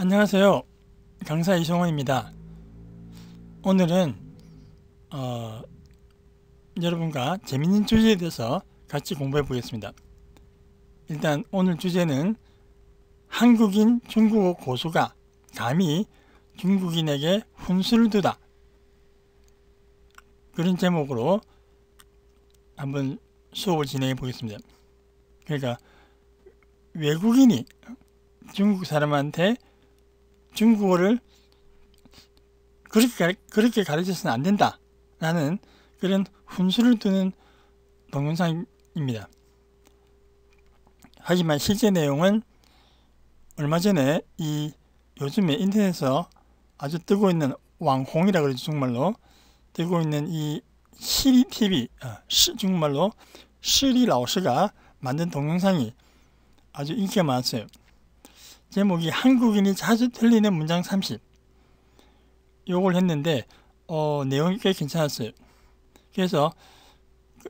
안녕하세요. 강사 이성원입니다. 오늘은 어, 여러분과 재밌는 주제에 대해서 같이 공부해 보겠습니다. 일단 오늘 주제는 한국인 중국어 고수가 감히 중국인에게 훈수를 두다 그런 제목으로 한번 수업을 진행해 보겠습니다. 그러니까 외국인이 중국 사람한테 중국어를 그렇게, 그렇게 가르쳐서는 안 된다라는 그런 훈수를 두는 동영상입니다. 하지만 실제 내용은 얼마 전에 이 요즘에 인터넷에서 아주 뜨고 있는 왕홍이라 그러죠 중말로 뜨고 있는 이 시리 TV 아, 어, 말로 시리 라오스가 만든 동영상이 아주 인기가 많았어요. 제목이 한국인이 자주 틀리는 문장 30. 요걸 했는데 어, 내용이 꽤 괜찮았어요. 그래서 그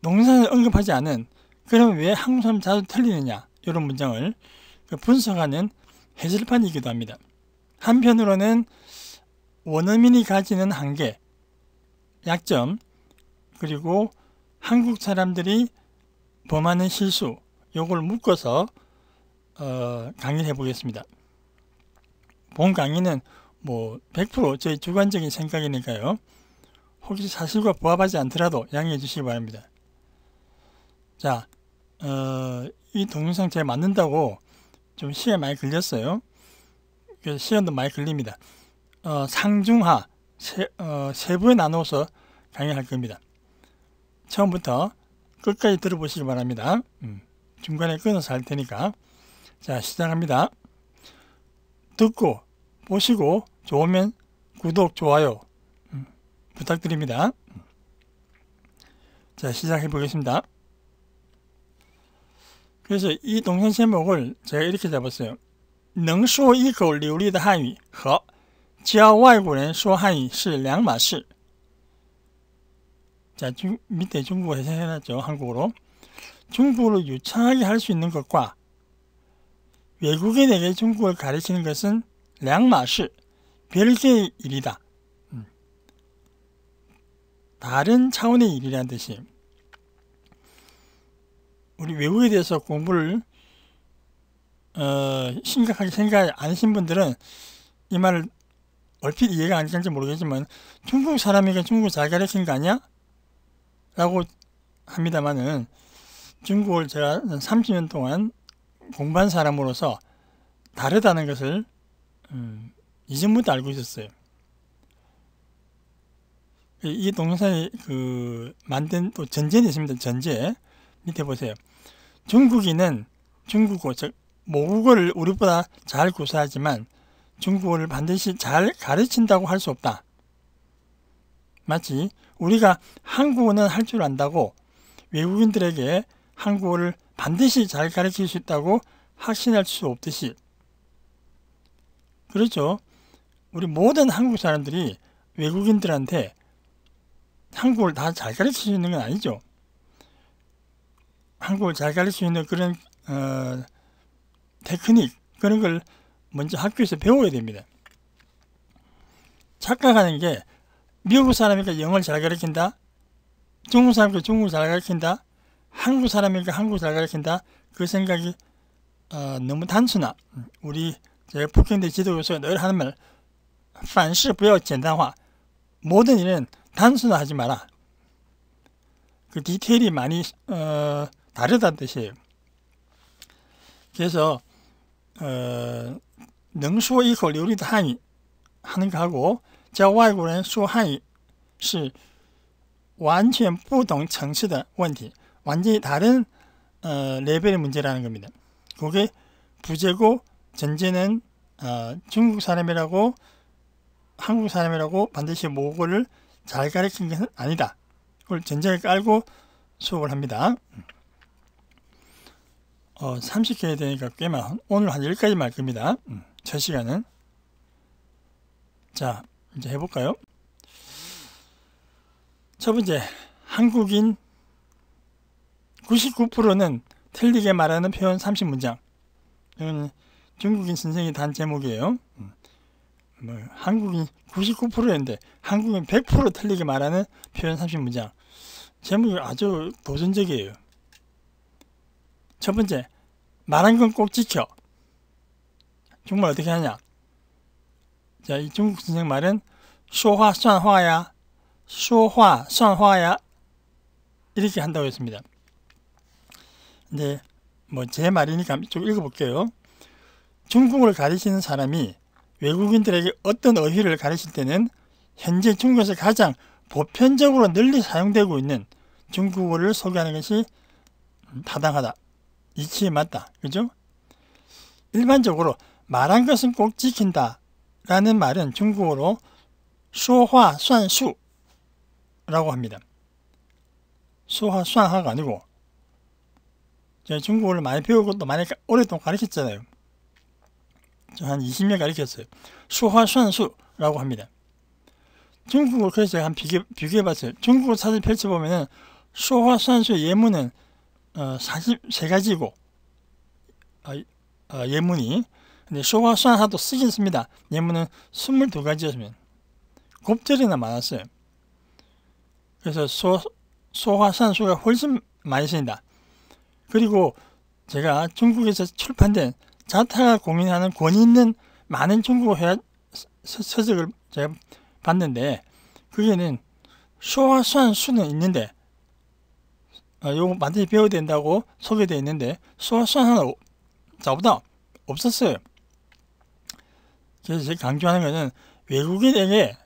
농사를 언급하지 않은 그럼 왜 한국 자주 틀리느냐 이런 문장을 그 분석하는 해설판이기도 합니다. 한편으로는 원어민이 가지는 한계, 약점, 그리고 한국 사람들이 범하는 실수 요걸 묶어서 어, 강의를 해보겠습니다. 본 강의는 뭐 100%제 주관적인 생각이니까요. 혹시 사실과 부합하지 않더라도 양해해 주시기 바랍니다. 자, 어, 이 동영상 제가 만든다고 좀 시간 많이 걸렸어요. 그래서 시간도 많이 걸립니다. 어, 상중하 세, 어, 세 부에 나눠서 강의할 겁니다. 처음부터 끝까지 들어보시기 바랍니다. 음, 중간에 끊어서 할 테니까. 자 시작합니다. 듣고 보시고 좋으면 구독 좋아요 음, 부탁드립니다. 자 시작해 보겠습니다. 그래서 이 동선 제목을 제가 이렇게 잡았어요. 能说一口流利的汉语和教外国人说汉语是两码事. 자, 중, 밑에 중국어 해석해놨죠. 한국어로. 중국어로 유창하게 할 수 있는 것과 외국인에게 중국을 가르치는 것은 량마시, 별개의 일이다. 음. 다른 차원의 일이란 뜻이 우리 외국에 대해서 공부를 어, 심각하게 생각 안 하신 분들은 이 말을 얼핏 이해가 안 될지 모르겠지만 중국 사람에게 중국 잘 가르친 거 아니야? 라고 합니다만은 중국을 제가 30년 동안 공부한 사람으로서 다르다는 것을 음, 이전부터 알고 있었어요. 이 동영상이 그 만든 또 전제는 있습니다. 전제 밑에 보세요. 중국인은 중국어 즉 모국어를 우리보다 잘 구사하지만 중국어를 반드시 잘 가르친다고 할 수 없다. 마치 우리가 한국어는 할 줄 안다고 외국인들에게 한국어를 반드시 잘 가르칠 수 있다고 확신할 수 없듯이 그렇죠. 우리 모든 한국 사람들이 외국인들한테 한국을 다 잘 가르칠 수 있는 건 아니죠. 한국을 잘 가르칠 수 있는 그런 어, 테크닉 그런 걸 먼저 학교에서 배워야 됩니다. 착각하는 게 미국 사람이니까 영어를 잘 가르친다. 중국 사람이니까 중국을 잘 가르친다. 한국 사람에게 한국 잘 가르친다 그 생각이 어, 너무 단순하 우리 제가 북경대 지도교수늘 하는 말 반시 不要简单化 모든 일은 단순화하지 마라 그 디테일이 많이 어, 다르다는 뜻이에요 그래서 어, 능수 이거 요리 한이 하는 거하고 저 외국인 수한이 是完全不同层次的问题。 완전히 다른 어, 레벨의 문제라는 겁니다. 그게 부재고 전제는 어, 중국 사람이라고 한국 사람이라고 반드시 모국어를 잘 가르친 것은 아니다. 그걸 전제를 깔고 수업을 합니다. 어, 30개 되니까 꽤 많. 오늘 한 10가지 말 겁니다. 첫 음, 시간은. 자, 이제 해볼까요? 첫 번째, 한국인 99%는 틀리게 말하는 표현 30문장. 이건 중국인 선생이 단 제목이에요. 음. 뭐 한국인 99%인데 한국인 100% 틀리게 말하는 표현 30문장. 제목이 아주 도전적이에요. 첫 번째, 말한 건 꼭 지켜. 정말 어떻게 하냐? 자, 이 중국 선생 말은 쇼화, 싼화야, 쇼화, 싼화야 이렇게 한다고 했습니다. 네, 뭐 제 말이니까 좀 읽어볼게요. 중국어 가르치는 사람이 외국인들에게 어떤 어휘를 가르칠 때는 현재 중국에서 가장 보편적으로 널리 사용되고 있는 중국어를 소개하는 것이 타당하다. 이치에 맞다. 그죠? 일반적으로 말한 것은 꼭 지킨다 라는 말은 중국어로 소화, 싼수라고 합니다. 소화, 싼하가 아니고 제가 중국어를 많이 배우고 또 많이 오랫동안 가르쳤잖아요. 한 20년 가르쳤어요. 수화산수라고 합니다. 중국어 그래서 제가 한 비교, 비교해봤어요. 중국어 사진 펼쳐보면은 수화선수 예문은 어, 43가지고 어, 어, 예문이 근데 수화선하도 쓰긴 씁니다. 예문은 22가지였으면 곱절이나 많았어요. 그래서 소, 소화산수가 훨씬 많이 쓰인다. 그리고 제가 중국에서 출판된 자타가 고민하는 권위 있는 많은 중국어 회화 서적을 제가 봤는데 그게는 쇼와 수한 수는 있는데 어, 요거 반드시 배워야 된다고 소개되어 있는데 쇼와 수한 하나 저보다 없었어요. 그래서 제가 강조하는 것은 외국인에게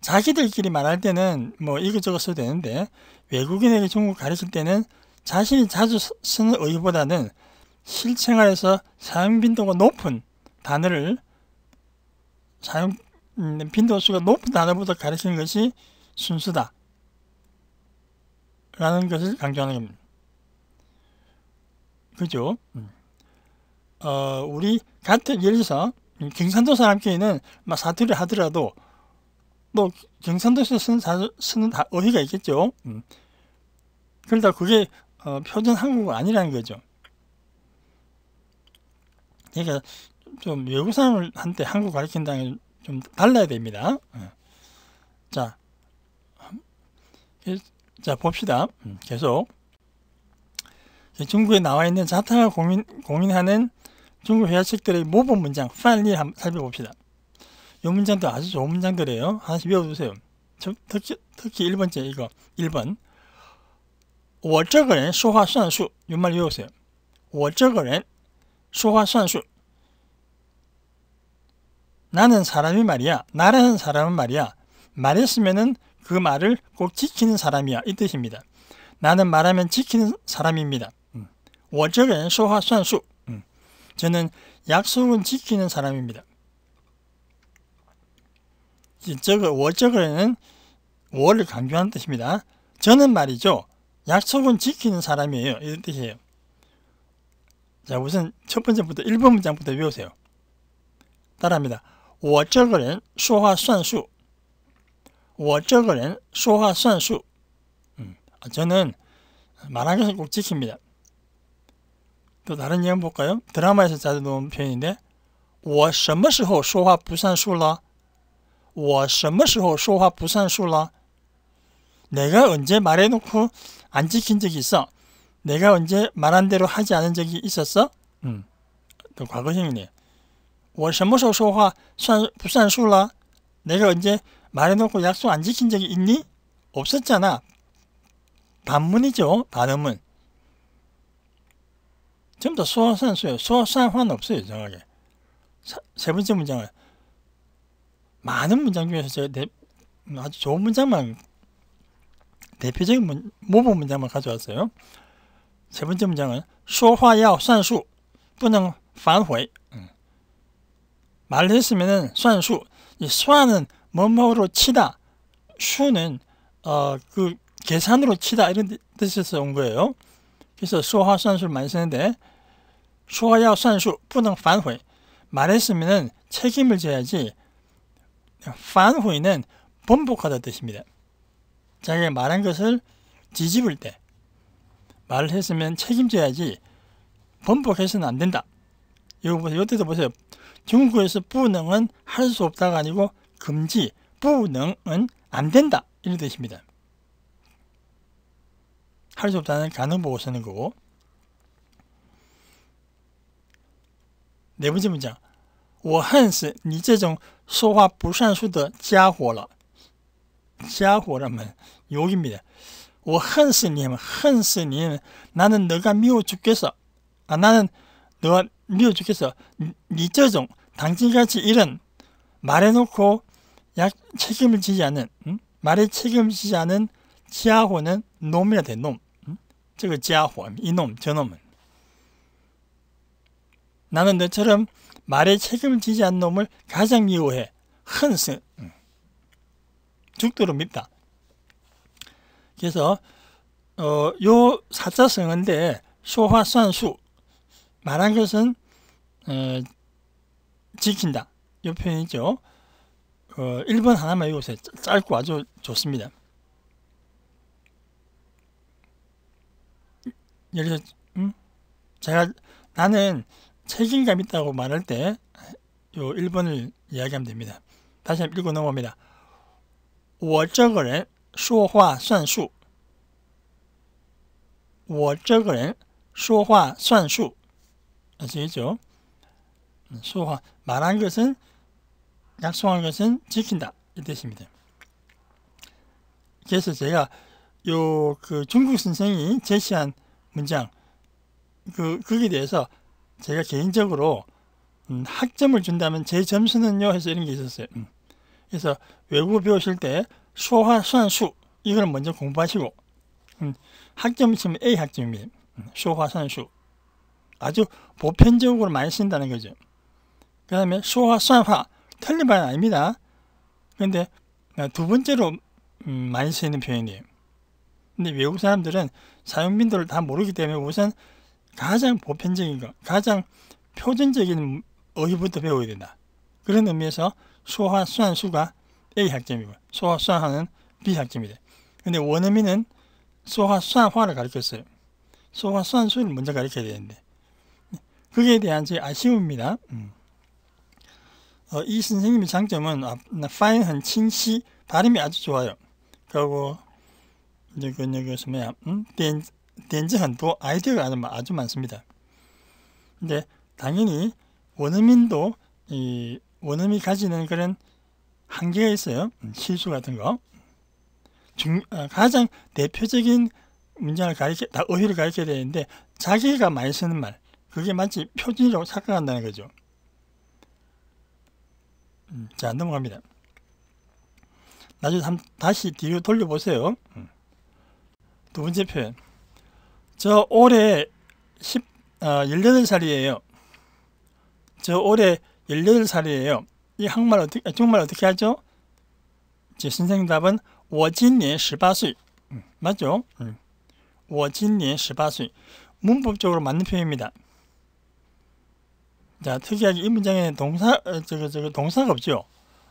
자기들끼리 말할 때는 뭐 이것저것 써도 되는데 외국인에게 중국 가르칠 때는 자신이 자주 쓰는 의보다는 실생활에서 사용 빈도가 높은 단어를 사용 음, 빈도수가 높은 단어부터 가르치는 것이 순수다 라는 것을 강조하는 겁니다. 그죠? 음. 어, 우리 같은 예를 들어서 음, 경상도 사람끼는 사투리 하더라도 또 뭐 경상도에서 쓰는, 쓰는 어휘가 있겠죠. 음. 그러다 그게 어, 표준 한국어 아니라는 거죠. 그러니까 좀 외국 사람한테 한국 가르친다는 좀 달라야 됩니다. 예. 자, 음, 자 봅시다. 음, 계속 중국에 나와 있는 자탕을 공인, 공인하는 중국 회화책들의 모범 문장 빨리 한번 살펴봅시다. 이 문장도 아주 좋은 문장들이에요. 하나씩 외워두세요. 특히, 특히 1번째 이거 1번 我这个人说话算数 6말 외우세我这个人 소화 선수 나는 사람이 말이야. 나라는 사람은 말이야. 말했으면은 그 말을 꼭 지키는 사람이야. 이 뜻입니다. 나는 말하면 지키는 사람입니다. 음. 我这个人 소화 선수 저는 약속은 지키는 사람입니다. 저거 我这个人은 我를 강조하는 뜻입니다. 저는 말이죠. 약속은 지키는 사람이에요. 이런 뜻이에요. 자, 우선 첫 번째부터 1번 문장부터 외우세요. 따라합니다. 我这个人说话算数.我这个人说话算数. 음, 아, 저는 말하 것을 꼭 지킵니다. 또 다른 예문 볼까요? 드라마에서 자주 나오는 표현인데 我什么时候说话不算数了?我什么时候说话不算数了? 내가 언제 말해놓고 안 지킨 적이 있어. 내가 언제 말한 대로 하지 않은 적이 있었어? 음, 또 그 과거형이네. 我什么时候说话算不算数了? 내가 언제 말해놓고 약속 안 지킨 적이 있니? 없었잖아. 반문이죠. 반음은. 전부 다 소산수예요. 소산화는 없어요. 정확하게. 세 번째 문장은 많은 문장 중에서 제가 내, 아주 좋은 문장만 대표적인 문, 모범 문장만 가져왔어요. 세 번째 문장은 说话要算数,不能反悔. 음. 말을 했으면算数이 수화는 뭐뭐로 치다, 수는 어, 그 계산으로 치다 이런 뜻에서 온 거예요. 그래서 수화 산수를 많이 쓰는데 수화야 산수 不能反悔말했으면 책임을 져야지 반회는 번복하다 뜻입니다. 자기가 말한 것을 뒤집을 때 말을 했으면 책임져야지 번복해서는 안 된다. 이거 보세요. 이때도 보세요. 중국에서 부능은 할 수 없다가 아니고 금지, 부능은 안 된다. 이런 뜻입니다. 할 수 없다는 간을 보고 쓰는 거고 네 번째 문장 我恨死你这种说话不算数的家伙了 家伙란 면 욕입니다. 我恨死你们恨死 나는 너가 미워 죽겠어. 아, 나는 너가 미워 죽겠어. 니저종 당신같이 이런 말해놓고 약 책임을 지지 않는 음? 말에 책임을 지지 않은 지하호는 놈이라 돼 놈. 음? 저거 지하호 이놈 저놈은 나는 너처럼 말에 책임을 지지 않는 놈을 가장 미워해. 흔스 음. 죽도록 밉다. 그래서 어, 요 사자성어인데 소화산수 말한 것은 어, 지킨다. 요 표현이죠. 어, 1번 하나만 읽으 짧고 아주 좋습니다. 예를 들어 음? 제가 나는 책임감 있다고 말할 때 요 1번을 이야기하면 됩니다. 다시 한번 읽고 넘어옵니다. 我这个人说话算数。我这个人说话算数.아시죠 소화, 말한 것은 약속한 것은 지킨다 이 뜻입니다. 그래서 제가 요 그 중국 선생이 제시한 문장 그 거기에 대해서 제가 개인적으로 학점을 준다면 제 점수는요 해서 이런 게 있었어요. 그래서 외국어 배우실 때 소화, 산수 이걸 먼저 공부하시고 음, 학점 있으면 A 학점이니다 음, 소화, 산수 아주 보편적으로 많이 쓴다는 거죠. 그 다음에 소화, 산화 틀린 말은 아닙니다. 그런데 두 번째로 음, 많이 쓰이는 표현이에요. 근데 외국 사람들은 사용민들을다 모르기 때문에 우선 가장 보편적인 거, 가장 표준적인 어휘부터 배워야 된다. 그런 의미에서 소화수환수가 A학점이고 소화수환화는 B학점이 래 근데 원어민은 소화수환화를 가르쳤어요. 소화수환수를 먼저 가르쳐야 되는데 그게 대한 제 아쉬움입니다. 음. 어, 이 선생님의 장점은 아, 파인한 친시 발음이 아주 좋아요. 그리고 이거 이거 뭐야? 음? 덴즈한도 아이디어가 아주, 아주 많습니다. 근데 당연히 원어민도 이 원음이 가지는 그런 한계가 있어요. 음, 실수 같은 거. 중, 아, 가장 대표적인 문장을 가르쳐, 다 어휘를 가르쳐야 되는데, 자기가 많이 쓰는 말, 그게 마치 표준이라고 착각한다는 거죠. 음, 자, 넘어갑니다. 나중에 한, 다시 뒤로 돌려보세요. 음. 두 번째 표현. 저 올해 10, 어, 18살이에요. 저 올해 18살이에요. 이 한말 어떻게, 정말 아, 어떻게 하죠? 제선생 답은 我今年18岁 맞죠? 음. 我今年18岁 문법적으로 맞는 표현입니다. 자, 특이하게 이 문장에 동사, 어, 저거, 저거, 동사가 없죠?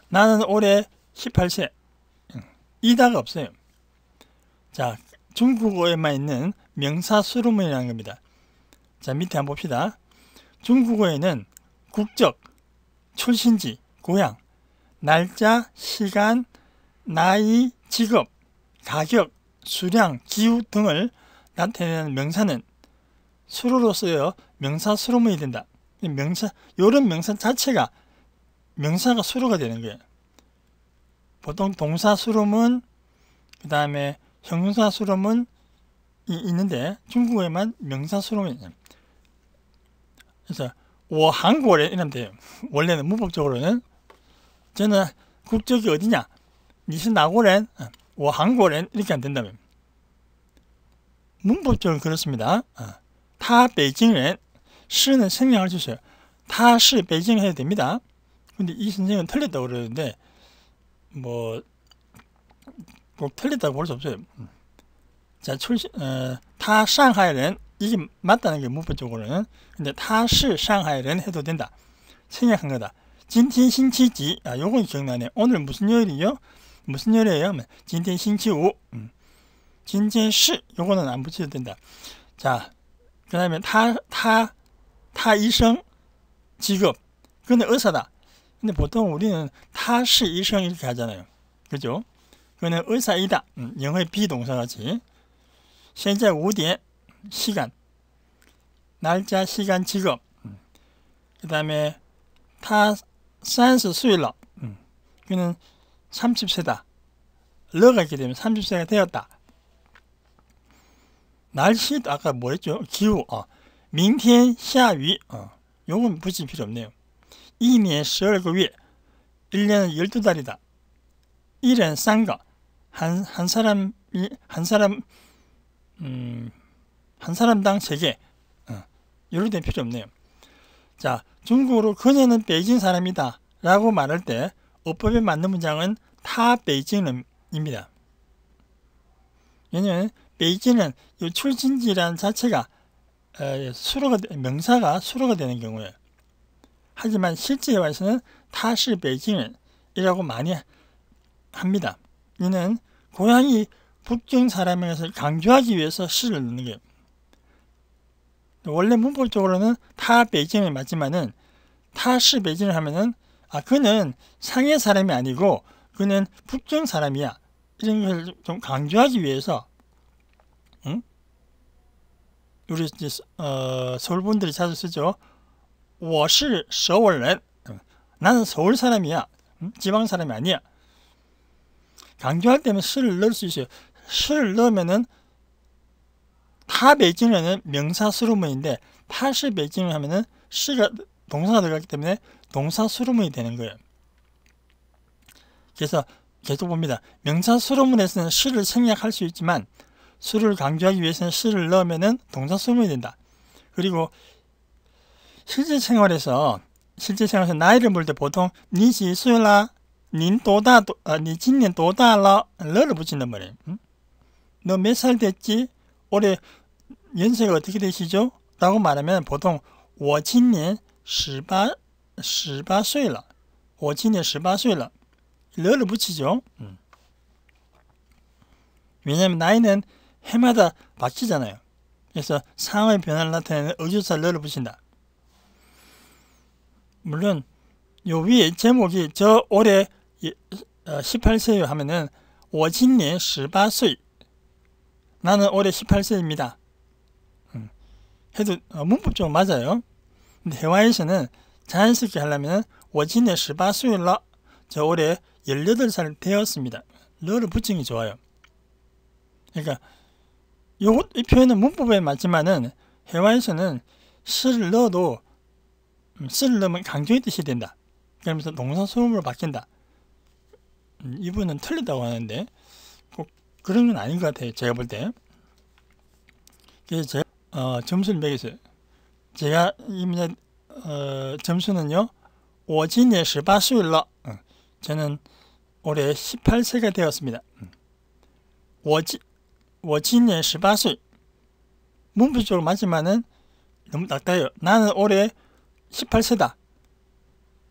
나는 올해 18세. 음, 이다가 없어요. 자, 중국어에만 있는 명사 수문이라는 겁니다. 자, 밑에 한번 봅시다. 중국어에는 국적, 출신지, 고향, 날짜, 시간, 나이, 직업, 가격, 수량, 기후 등을 나타내는 명사는 수로로 쓰여 명사 수로문이 된다. 명사, 요런 명사 자체가 명사가 수로가 되는 거예요. 보통 동사 수로문, 그 다음에 형용사 수로문 있는데 중국에만 명사 수로문이 그래서 오 한국어래 이런데 원래는 문법적으로는 저는 국적이 어디냐 니신 나고렌 오 어, 한국어렌 이렇게 안 된다면 문법적으로 그렇습니다 어, 타 베이징렌 시는 생략할 수 있어요 타시 베이징 해도 됩니다 근데 이 선생은 틀렸다고 그러는데 뭐꼭 틀렸다고 볼 수 없어요 음. 자출시 어, 타 상하이렌 이게 맞다는 게 문법적으로는 근데 타시 상하이는 해도 된다 생략한 거다 진텐 신치지 아 요건 기억나네 오늘 무슨 요일이요? 무슨 요일이에요? 뭐, 진텐 신치우 음. 진텐시 요거는 안 붙여도 된다 자그 다음에 타타 타이성 직업 근데 의사다 근데 보통 우리는 타시 이성 이렇게 하잖아요 그죠? 그는 의사이다 음, 영어의 비동사같이 현재 5대 시간, 날짜, 시간, 직업, 음. 그 다음에 타산스 수일러, 음. 그는 30세다. 러가 있게 되면 30세가 되었다. 날씨, 아까 뭐였죠 기후, 어. 明天 샤위, 어. 요건 붙일 필요 없네요. 1년 12个月, 1년 12달이다. 1년 3거, 한, 한 사람이, 한 사람, 음, 한 사람당 세개 어, 이럴 땐 필요 없네요. 자 중국어로 그녀는 베이징 사람이다 라고 말할 때 어법에 맞는 문장은 타 베이징입니다. 왜냐하면 베이징은 이출신지라 자체가 에, 어, 수로가 명사가 수로가 되는 경우에 하지만 실제에 와서는 타시 베이징이라고 많이 합니다. 이는 고향이 북경 사람이서 강조하기 위해서 시를 넣는 거예요. 원래 문법적으로는 타베이징이 맞지만은 타시 베이징을 하면은 아 그는 상해 사람이 아니고 그는 북쪽 사람이야 이런 걸 좀 강조하기 위해서 응? 우리 이제 어, 서울 분들이 자주 쓰죠. 我是서울人 나는 서울 사람이야. 지방 사람이 아니야. 강조할 때면 시를 넣을 수 있어요. 시를 넣으면은 다 매기면은 명사 수로문인데 팥을 매기면 하면은 시가 동사가 들어가기 때문에 동사 수로문이 되는 거예요. 그래서 계속 봅니다. 명사 수로문에서는 시를 생략할 수 있지만 수를 강조하기 위해서는 시를 넣으면은 동사 수로문이 된다. 그리고 실제 생활에서 실제 생활에서 나이를 볼 때 보통 니지 수라 닌또다 아, 니진년 또다라 러를 붙인단 말이에요. 너몇 살 됐지? 올해 연세가 어떻게 되시죠? 라고 말하면 보통 我今年十八十八岁了.我今年十八岁了.를 붙이죠. 음. 왜냐하면 나이는 해마다 바뀌잖아요. 그래서 상황의 변화를 나타내는 의조사 러를 붙인다. 물론 요 위에 제목이 저 올해 18세요 예, 어, 하면은 我今年18岁 나는 올해 18세입니다. 해도 어, 문법적으로 맞아요. 근데 해외에서는 자연스럽게 하려면 워진의 18수일 라. 저 올해 18살 되었습니다. 러를 붙인 게 좋아요. 그러니까 요, 이 표현은 문법에 맞지만은 해외에서는 시를 도 음, 시를 면 강조의 뜻이 된다. 그러면서 동사 소음으로 바뀐다. 음, 이분은 틀리다고 하는데 꼭 그런 건 아닌 것 같아요. 제가 볼 때. 그래서 제가 어, 점수를 매겼어요. 제가 이번에 어, 점수는요. 我今年 18岁了. 응. 저는 올해 18세가 되었습니다. 我今我 18岁. 문법적으로 맞지만은 너무 낮다요. 나는 올해 18세다.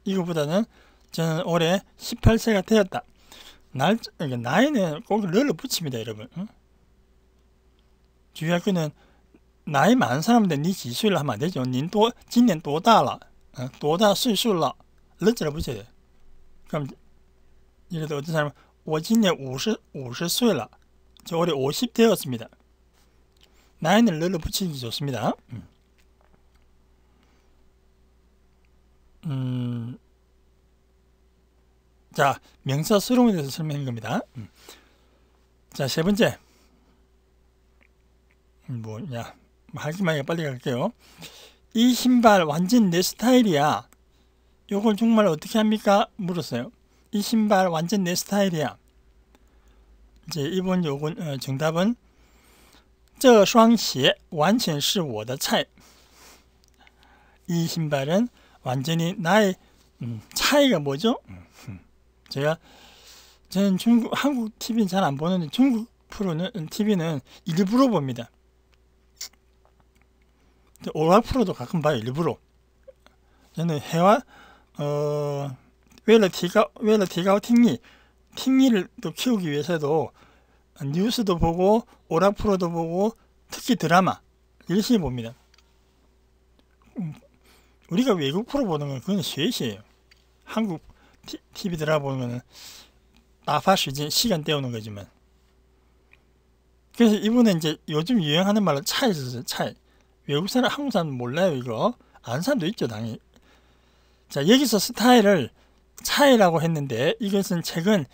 이거보다는 저는 올해 18세가 되었다. 날, 나이는 꼭 를 붙입니다, 여러분. 응? 주의할 거는 나이 많은 사람들데니 네几岁了 하면 안 되죠. 닌 또, 진년 또다라, 어, 또다 수술라, 늦지를 붙여야 돼. 그럼, 예我今年 50, 50岁了, 저 올해 50대였습니다. 나이는 를을 붙이는 좋습니다. 음. 음. 자, 명사 수롱에 대해서 설명한 겁니다. 음. 자, 세 번째. 음, 뭐냐. 하지만 빨리 갈게요. 이 신발 완전 내 스타일이야. 요걸 정말 어떻게 합니까? 물었어요. 이 신발 완전 내 스타일이야. 이제 이번 요건 어, 정답은 这双鞋完全是我的菜이 신발은 완전히 나의 음, 차이가 뭐죠? 제가 저는 중국 한국 TV는 잘 안 보는데 중국 프로는 TV는 일부러 봅니다. 오락 프로도 가끔 봐요 일부러 저는 해와 어 왜라 티가 웰러 티가 팅니 팅니를 또 키우기 위해서도 뉴스도 보고 오락 프로도 보고 특히 드라마 열심히 봅니다. 음, 우리가 외국 프로 보는 건 그건 쉐이시예요. 한국 티, TV 드라마 보는 거는 나파시 즌 시간 때우는 거지만 그래서 이분은 이제 요즘 유행하는 말로 차이 있었어요. 차이. 외국 사람, 한국 사람 몰라요, 이거. 아는 사람도 있죠, 당연히. 자, 여기서 스타일을 차이라고 했는데 이것은 최근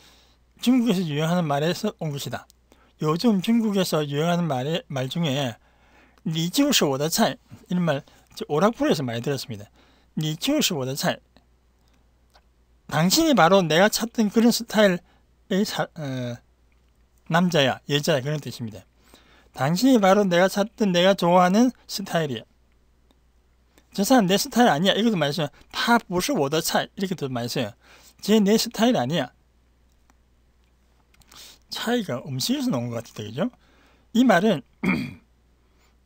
중국에서 유행하는 말에서 온 것이다. 요즘 중국에서 유행하는 말의, 말 중에 니지우시 오다 차이 이런 말 오락부에서 많이 들었습니다. 니지우시 오다 차이 당신이 바로 내가 찾던 그런 스타일의 사, 어, 남자야, 여자야 그런 뜻입니다. 당신이 바로 내가 찾던 내가 좋아하는 스타일이야. 저 사람 내 스타일 아니야. 이것도 많이 써요. 다 부수 我的菜 이렇게도 많이 써요. 쟤내 스타일 아니야. 차이가 음식에서 나온 것 같은데 그죠? 이 말은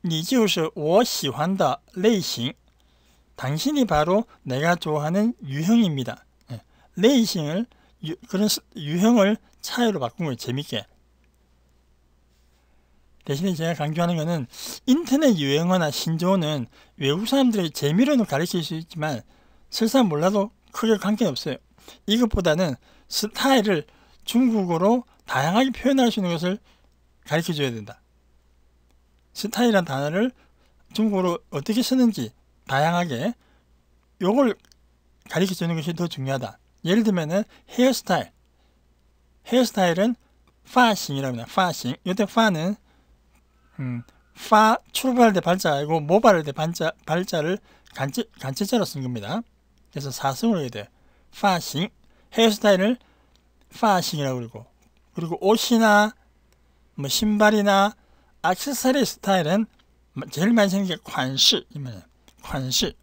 你就是我喜欢的레이 당신이 바로 내가 좋아하는 유형입니다. 예. 레이싱을 유, 그런 유형을 차이로 바꾼 거예요. 재밌게. 대신에 제가 강조하는 것은 인터넷 유행어나 신조어는 외국 사람들의 재미로는 가르칠 수 있지만 설상 몰라도 크게 관계 없어요. 이것보다는 스타일을 중국어로 다양하게 표현할 수 있는 것을 가르쳐 줘야 된다. 스타일이란 단어를 중국어로 어떻게 쓰는지 다양하게 요걸 가르쳐 주는 것이 더 중요하다. 예를 들면은 헤어스타일. 헤어스타일은 파싱이라고 합니다. 파싱. 요때 파는 음, 파 출발할 때 발자 아 이고 모발할 때 발자, 발자를 간체, 간체자로 쓴 겁니다. 그래서 사성으로 해야 돼. 파싱 헤어스타일을 파싱이라고 그러고 그리고 옷이나 뭐 신발이나 액세서리 스타일은 제일 많이 생긴 게관시이니다 관시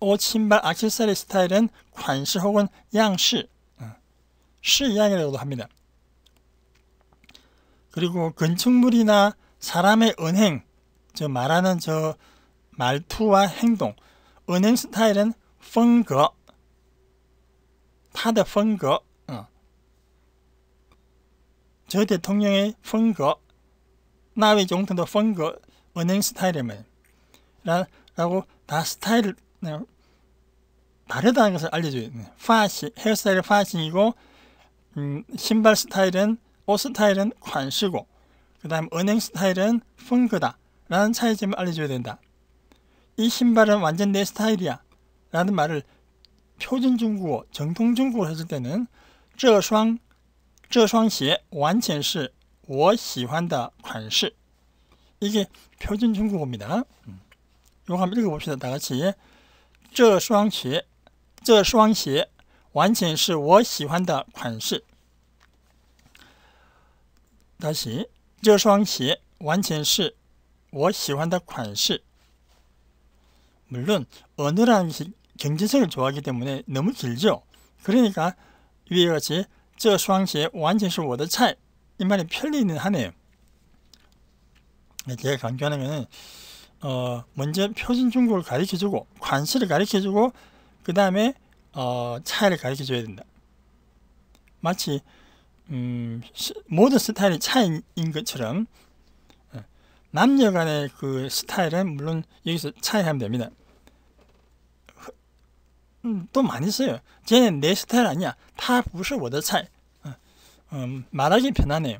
옷, 신발, 액세서리 스타일은 관시 혹은 양시 어. 시양이라고도 합니다. 그리고 건축물이나 사람의 은행저 말하는 저 말투와 행동, 은행 스타일은 风거他的风거 어. 저 대통령의 风거 나의 정통도风거은행 스타일이면 라고 다 스타일 을 네. 다르다는 것을 알려줘요. 네. 파시 헤어스타일 은 파싱이고 음, 신발 스타일은 옷 뭐 스타일은 관시고 그 다음 은행 스타일은 펑크다 라는 차이점을 알려줘야 된다. 이 신발은 완전 내 스타일이야 라는 말을 표준 중국어, 정통 중국어 했을 때는 这双这双鞋完全是我喜欢的款式 이게 표준 중국어입니다. 이거 한번 읽어봅시다. 다 같이 这双鞋这双鞋完全是我喜欢的款式 다시这双鞋 완전是 我喜欢的款式 물론 어느라는 경제성을 좋아하기 때문에 너무 길죠. 그러니까 위와 같이 这双鞋完全是我的菜이 말이 편리는 하네요. 제가 강조하는 어, 먼저 표준 중국을 가르쳐주고 관시를 가르쳐주고 그 다음에 어, 차이를 가르쳐줘야 된다. 마치 음, 모든 스타일이 차이인 것처럼 예, 남녀 간의 그 스타일은 물론 여기서 차이하면 됩니다. 음, 또 많이 써요. 쟤는 내 스타일 아니야. 다 부서 워더 차이. 어, 음, 말하기 편하네요.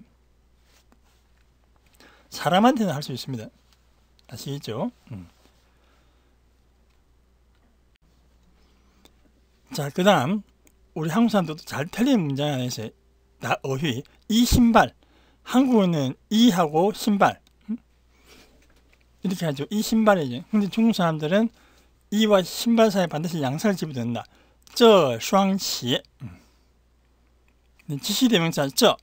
사람한테는 할 수 있습니다. 아시겠죠? 음. 자, 그 다음 우리 한국 사람들도 잘 틀린 문장 안에서 나 어휘 이 신발 한국어는 이하고 신발 이렇게 하죠 이 신발이지 근데 중국 사람들은 이와 신발 사이 반드시 양사를 집어든다 저双鞋 지시대명사 저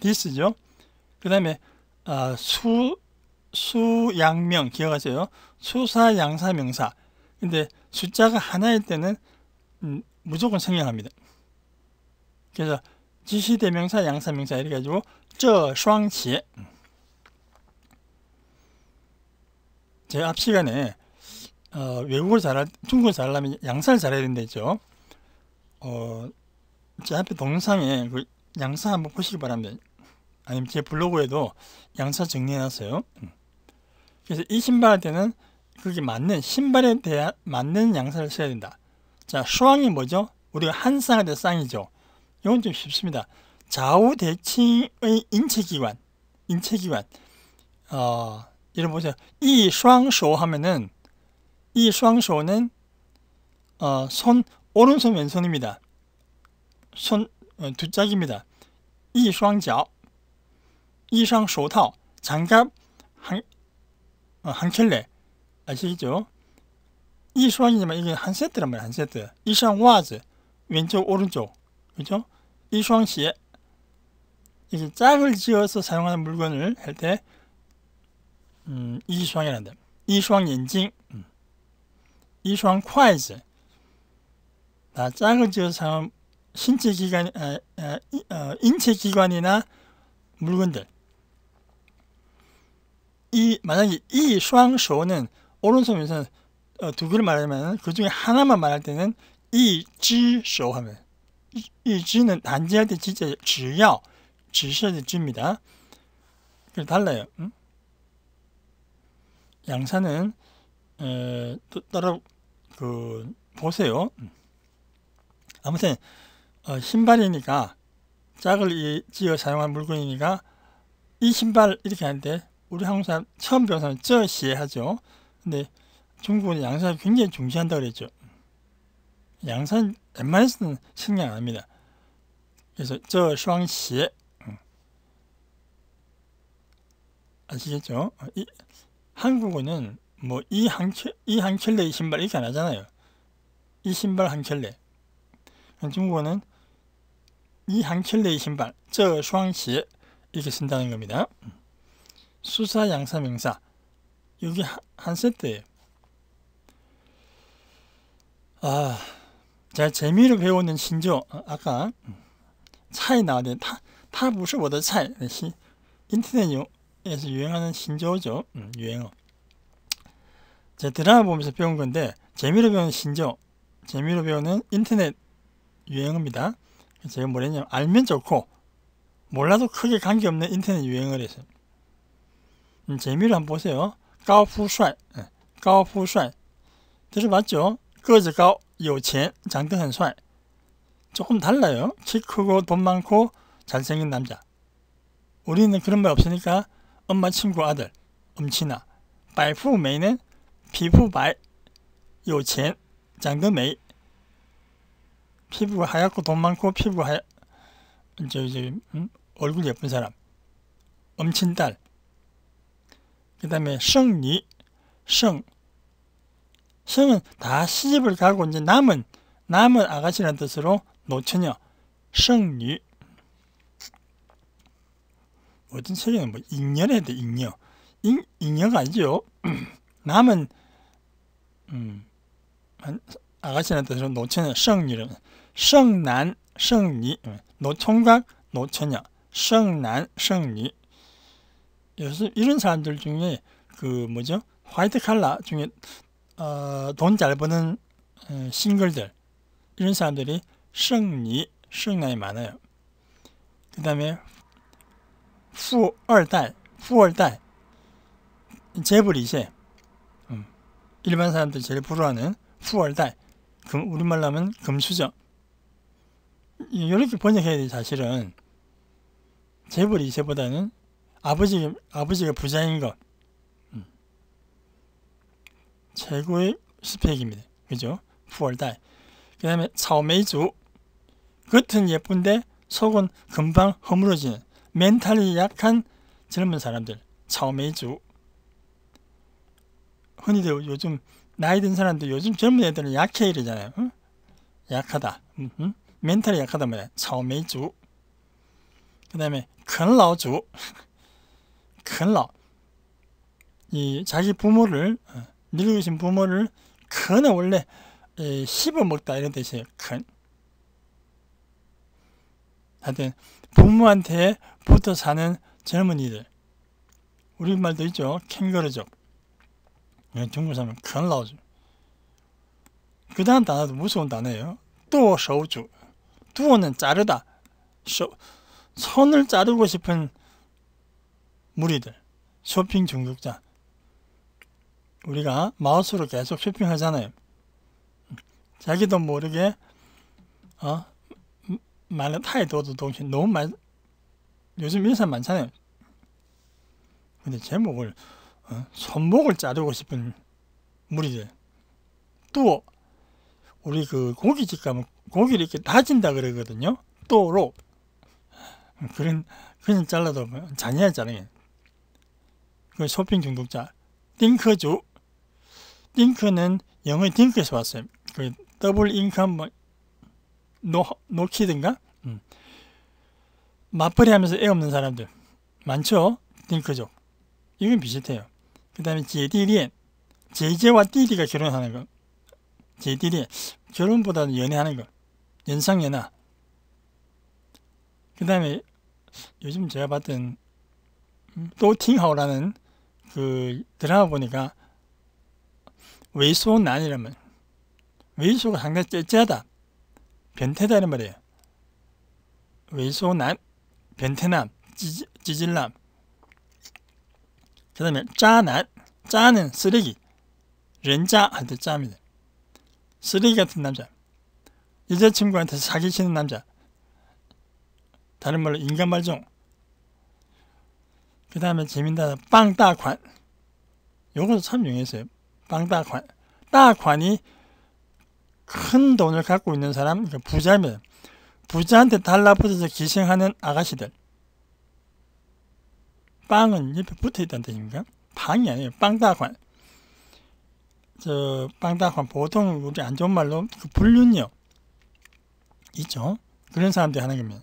t h 죠그 다음에 어, 수 수양명 기억하세요 수사양사명사 근데 숫자가 하나일 때는 음, 무조건 생략합니다 그래서 지시대명사, 양사명사 이래 가지고 저双鞋. 제앞 시간에 어, 외국어 잘할 중국어 잘하려면 양사를 잘해야 된다 했죠. 어, 제 앞에 동상에 영그 양사 한번 보시기 바랍니다. 아니면 제 블로그에도 양사 정리해놨어요. 그래서 이신발한테는 그게 맞는 신발에 대한 맞는 양사를 써야 된다. 자, 수왕이 뭐죠? 우리가 한 쌍에 대한 쌍이죠. 이건 좀 쉽습니다. 좌우 대칭의 인체기관, 인체기관. 어, 이런 보세요. 이 쌍쇼 하면은 이 쌍쇼는 어, 손 오른손 왼손입니다. 손 어, 두 짝입니다. 이 쌍脚, 이 쌍쇼套 장갑 한, 어, 한 켤레 아시겠죠? 이 쌍이지만 이게 한 세트란 말이야 한 세트. 이 쌍와즈 왼쪽 오른쪽 그죠? 이 수왕시에 이게 짝을 지어서 사용하는 물건을 할때 음, 이수왕이란다. 이수왕 인증, 음. 이수왕 콰이즈. 나 짝을 지어서 사용 신체 기관, 아, 아, 아, 인체 기관이나 물건들. 이 만약에 이수왕쇼는 오른손에서 어, 두 개를 말하면 그 중에 하나만 말할 때는 이지쇼 하면 이지는 단지할 때 진짜 지요 지셔야 지입니다. 그 달라요. 응? 양산은 에, 또 따라 그 보세요. 아무튼 어, 신발이니까 짝을 이, 지어 사용한 물건이니까 이 신발 이렇게 하는데 우리 한국 사 처음 배사는 저시에 하죠. 근데 중국은 양산을 굉장히 중시한다 그랬죠. 양산 웬만해서는 신경 안 합니다. 그래서 저슈왕시 음. 아시겠죠? 이, 한국어는 뭐 이 한켤 이 한켤레의 신발 이렇게 안 하잖아요. 이 신발 한켤레. 중국어는 이 한켤레의 신발 저슈왕시 이렇게 쓴다는 겁니다. 수사 양사 명사 여기 한, 한 세트예요. 아. 在재미로배우는신조아까 어, 차이 나왔는타它不是我的 차이 네, 인터넷에서유행하는 신조죠. 음, 유행어. 제 드라마 보면서 배운 건데 재미로 배우는 신조, 재미로 배우는 인터넷 유행어입니다. 제가 뭐랬냐면 알면 좋고 몰라도 크게 관계없는 인터넷 유행어를 했어요. 음, 재미로 한번 보세요. 까오푸帅, 까오푸帅들어봤죠? 네, 거즈까오, 有钱，长得很帅。조금 달라요. 키 크고 돈 많고 잘생긴 남자. 우리는 그런 말 없으니까 엄마 친구 아들, 엄친아. 白富 메이는 피부 白,有钱, 장더 메이. 피부가 하얗고 돈 많고 피부 하얗, 저, 저, 음? 얼굴 예쁜 사람. 엄친딸. 그 다음에 성리, 성, 성은 다 시집을 가고 이제 남은 남은 아가씨란 뜻으로 노처녀 성류 어떤 책에는 뭐 잉여래 돼 잉여 잉, 잉여가 아니죠 남은 음, 아가씨라 뜻으로 노처녀 성유 성난 성니 노총각 노처녀 성난 성니 요즘 이런 사람들 중에 그 뭐죠 화이트 칼라 중에 어, 돈 잘 버는 어, 싱글들 이런 사람들이 승리, 승란이 많아요. 그 다음에 후二代, 후二代 재벌이세 음, 일반 사람들 이 제일 부러워하는 후二代 금, 우리말로 하면 금수저 이렇게 번역해야 돼 사실은 재벌이세보다는 아버지, 아버지가 부자인 것 최고의 스펙입니다. 그죠? 9월달. 그 다음에 차오메이주. 겉은 예쁜데 속은 금방 허물어지는 멘탈이 약한 젊은 사람들. 차오메주 흔히들 요즘 나이 든 사람들 요즘 젊은 애들은 약해 이러잖아요. 응? 약하다. 음흠. 멘탈이 약하다 말이야. 차오메주그 다음에 큰라오주. 큰라이 자기 부모를 어. 늙으신 부모를 큰은 원래 씹어 먹다 이런 뜻이에요. 큰. 하여튼 부모한테 붙어 사는 젊은이들. 우리말도 있죠. 캥거루족. 예, 중국 사람 은큰 나오죠. 그 다음 단어도 무서운 단어예요. 또어우주두어는 자르다. 쇼, 손을 자르고 싶은 무리들. 쇼핑 중독자. 우리가 마우스로 계속 쇼핑하잖아요. 자기도 모르게 어? 말을타이둬도 동시에 너무 많 요즘 인사 많잖아요. 근데 제목을 어? 손목을 자르고 싶은 무리들 또 우리 그 고깃집 가면 고기를 이렇게 다진다 그러거든요. 또로 그런 그냥 잘라도 잔인한 자랑이에요. 그 쇼핑 중독자 띵크주 딩크는 영어의 딩크에서 왔어요. 그 더블 인컴 뭐, 노, 노키든가? 음. 맞벌이 하면서 애 없는 사람들 많죠? 딩크족. 이건 비슷해요. 그 다음에 제디리엔. 제제와 띠리가 결혼하는 거. 제디리엔. 결혼보다는 연애하는 거. 연상연하. 그 다음에 요즘 제가 봤던 음, 또팅하우라는 그 드라마 보니까 외소는 아니라면 외소가 상당히 째째하다 변태다 이런 말이에요 외소남 아, 변태남 찌질, 남그 다음에 짜난 짜는 쓰레기 렌자 할때 짜입니다 쓰레기 같은 남자 여자친구한테 사귀시는 남자 다른 말로 인간말종 그 다음에 재밌다 빵따관 요것도 참유행했어요 빵따款 다관이 큰 돈을 갖고 있는 사람, 그 부자면 부자한테 달라붙어서 기생하는 아가씨들. 빵은 옆에 붙어 있다는 뜻입니까? 빵이 아니에요. 빵따관저빵따관 보통 우리 안 좋은 말로 그 불륜녀 있죠. 그런 사람들이 하는 겁니다.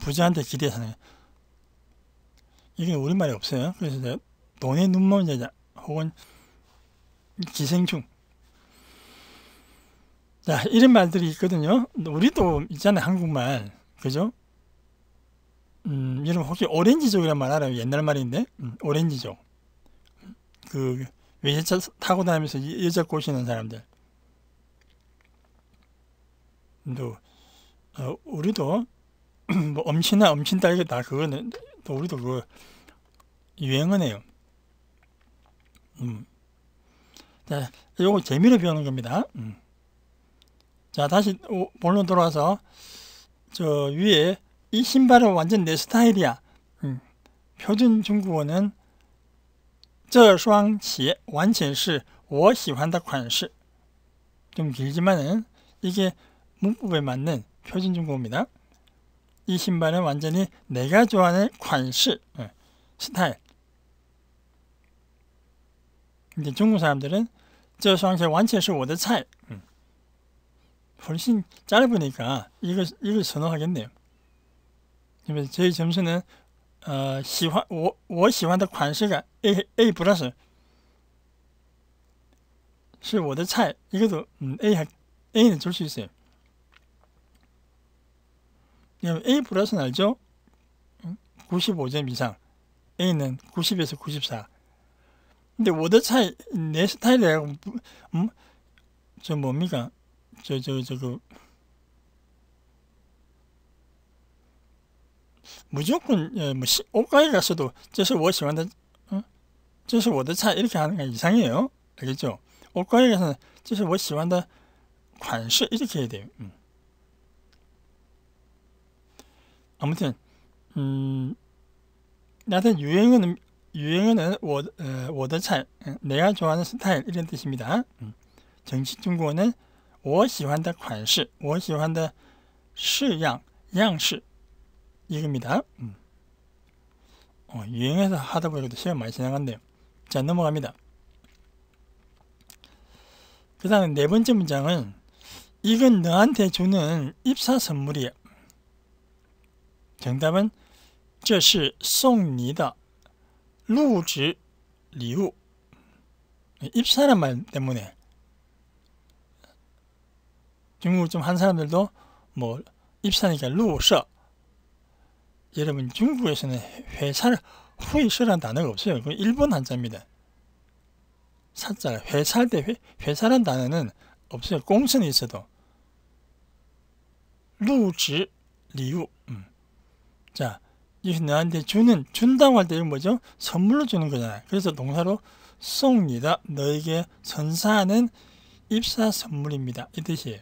부자한테 기대서 하는 거예요. 이게 우리말에 없어요. 그래서 돈의 눈먼 여자 혹은 기생충. 자, 이런 말들이 있거든요. 우리도 있잖아요, 한국말. 그죠? 음, 여러 혹시 오렌지족이란 말 알아요? 옛날 말인데? 음, 오렌지족. 그 외제차 타고 다니면서 여자 꼬시는 사람들. 또 어, 우리도 뭐 엄친아 엄친 딸기 다 그거는 또 우리도 그 유행어네요. 음, 자, 네, 요거 재미로 배우는 겁니다. 음. 자, 다시 본론 돌아와서 저 위에 이 신발은 완전 내 스타일이야. 음. 표준 중국어는 这双鞋完全是我喜欢的款式.좀 길지만은 이게 문법에 맞는 표준 중국어입니다. 이 신발은 완전히 내가 좋아하는 관시 예, 스타일. 근데 중국 사람들은 저 상태 완전 是我的菜. 음. 훨씬 짧으니까 이걸 이걸 선호하겠네요. 그러면 제 점수는 어, 喜欢,我, 我喜欢的款式가 A, A 플러스 是我的菜 이것도 음, A, A는 줄수 있어요. 그럼 A 플러스는 알죠? 95점 음, 이상 A는 90에서 94 근데 워드 차이 내스타일이야 음, 음? 저 뭡니까? 저저저그 무조건 예, 뭐 시, 옷가게 가서도 저서 워 시원한데 어? 저서 워드 차 이렇게 하는 건 이상해요. 알겠죠? 옷가게 가서는 저서 워 시원한데 관시 이렇게 해야 돼요. 음. 아무튼 음 나한테 유행은 유행어는 워, 어, 워더차이, 내가 좋아하는 스타일 이런 뜻입니다. 정식 중국어는 我喜欢的款式,我喜欢的式样,样式 이겁니다. 음. 어, 유행에서 하다 보니까 시간 많이 지나갔네요. 자 넘어갑니다. 그 다음 네 번째 문장은 이건 너한테 주는 입사 선물이야. 정답은 这是送你的 루지 리우 입사란 말 때문에 중국 좀 한 사람들도 뭐 입사니까 루서 여러분 중국에서는 회사를 후이서란 단어가 없어요. 그 일본 한자입니다. 사자 회사할 때 회, 회사란 단어는 없어요. 공선이 있어도 루지 리우 음. 자 이것이 나한테 주는 준다고 할 때는 뭐죠? 선물로 주는 거잖아요. 그래서 동사로 쏩니다. 너에게 선사하는 입사 선물입니다. 이 뜻이에요.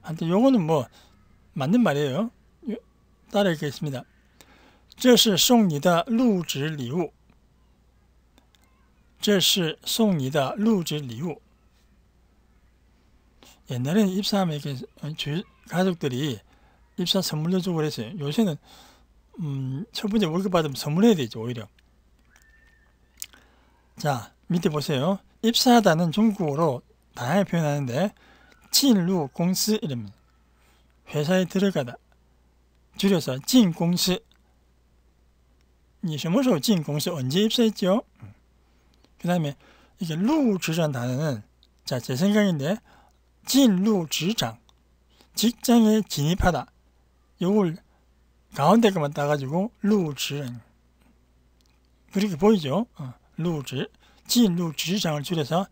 한테 요거는 뭐 맞는 말이에요. 따라 읽겠습니다. 这是送你的入职礼物.这是送你的入职礼物. 옛날에는 입사하면 이렇게 가족들이 입사 선물로 주고 그랬어요. 요새는 음, 첫 번째 월급 받으면 선물해야 되죠, 오히려. 자, 밑에 보세요. 입사하다는 중국어로 다양하게 표현하는데, 친루 공스 이름 회사에 들어가다. 줄여서 진공스. 이什么时候 진공스 언제 입사했죠? 그 다음에 이게 루지란 단어는 자, 제 생각인데 진루 지장 직장에 진입하다. 요걸 가운데 것만 따가지고 루즈 그렇게 보이죠? 어, 루즈 진 루즈장을 줄여서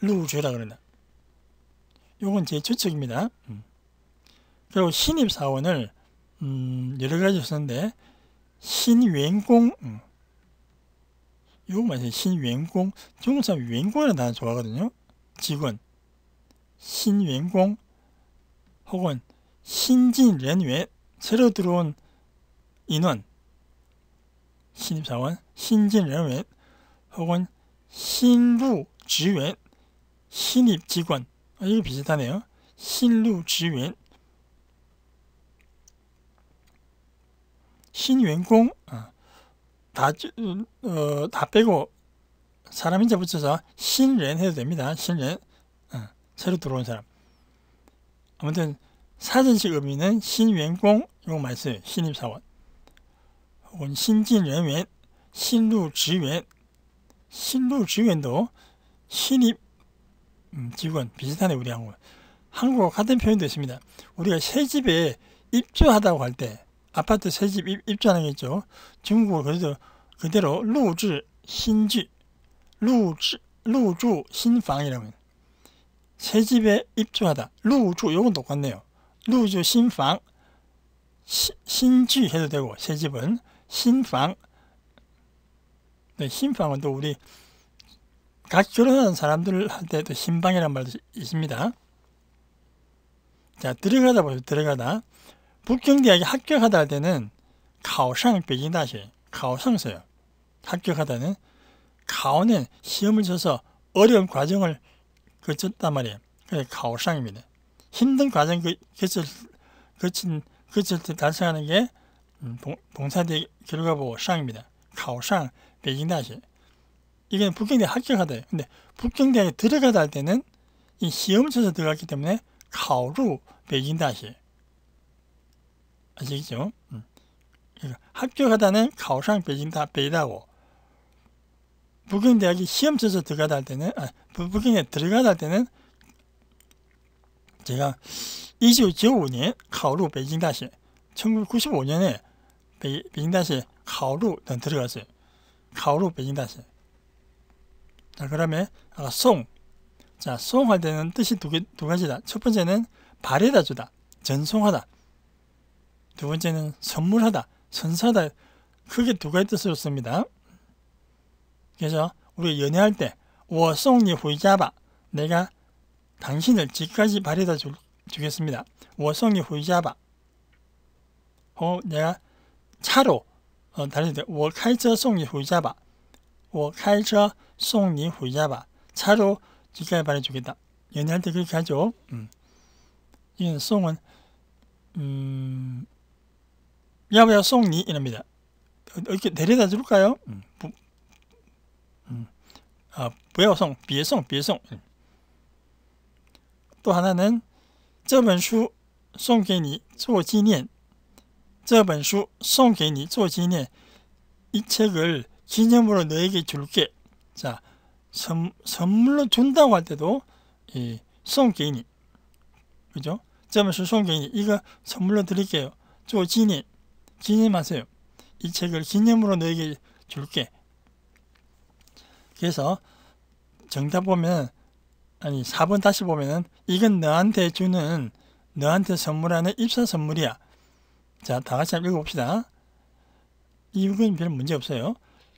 루즈라 그런다. 요건 제 추측입니다. 음. 그리고 신입 사원을 음, 여러 가지 썼는데 신員工 음. 요거 맞아요. 신員工 중국 사람員工이라는 단어 좋아하거든요. 직원 신員工 혹은 신진랜외 새로 들어온 인원, 신입사원, 신진연회 혹은 신루지员 신입직원 아, 이게 비슷하네요. 신루지员신员공 아, 다, 어, 다 빼고 사람 인자 붙여서 신렌 해도 됩니다. 신렌 어, 새로 들어온 사람 아무튼 사전식 의미는 신员공 이거 말씀 신입사원 혹은 신진员员 신루职员 신루职员도 신입 음, 직원 비슷하네 우리하고 한국어 같은 표현도 있습니다. 우리가 새 집에 입주하다고 할 때 아파트 새 집 입주하는 게 있죠. 중국어 그래서 그대로 루즈 신지 루즈 루주 신방이라면 새 집에 입주하다 루주 요건 똑같네요. 入住신방 신주 해도 되고 새 집은 신방 네, 신방은 또 우리 각 결혼한 사람들한테도 신방이란 말도 있습니다. 자 들어가다 보죠 들어가다 북경대학에 합격하다 할 때는 가오상 베이징시 가오상 써요. 합격하다는 가오는 시험을 쳐서 어려운 과정을 거쳤단 말이에요. 그래서 가오상입니다. 힘든 과정 거칠, 그, 거친, 거칠 때 달성하는 게봉사대 음, 결과보고 쌍입니다. 가오상 베이징다시 이건 북경대 합격하다. 근데 북경대에 들어가다 할 때는 이시험 쳐서 들어갔기 때문에 가오루 베이징다시 아시겠죠? 음. 합격하다는 가오상 베이징다 베이다고 북경대학이 시험 쳐서 들어가다 할 때는 아, 북경에 들어가다 할 때는 제가 1995年 가오루 베이징 다시 1995년에 베이, 징 다시 가오루 난 들어갔어요. 가오루 베이징 자, 그다음에 아, 송. 자, 송할 때는 뜻이 두, 개, 두 가지다. 첫 번째는 발에다 주다. 전송하다. 두 번째는 선물하다. 선사하다. 크게 두 가지 뜻으로 씁니다. 그래서 우리 연애할 때 워송니 후이자 내가 당신을 집까지 바래다 주, 겠습니다 워성이 후자바 어, 내가 차로 어, 다른데 워카이저 송이 후자바 워카이저 송이 후자바 차로 집까지 바래주겠다. 연애할 때 그렇게 하죠. 음. 이건 송은 음, 야부야 송니 이랍니다. 이렇게 데려다 줄까요? 음, 부, 음, 아, 부야송, 비송 비송. 음. 또 하나는 这本书送给你做纪念.这本书送给你做纪念.이 책을 기념으로 너에게 줄게. 자, 선, 선물로 준다고 할 때도 이 송게니 그죠? 점수 송게니 이거 선물로 드릴게요. 저 기념 기념하세요. 이 책을 기념으로 너에게 줄게. 그래서 정답 보면 아니 4번 다시 보면은 이건 너한테 주는 너한테 선물하는 입사 선물이야. 자, 다 같이 한번 읽어봅시다. 이건 별 문제 없어요.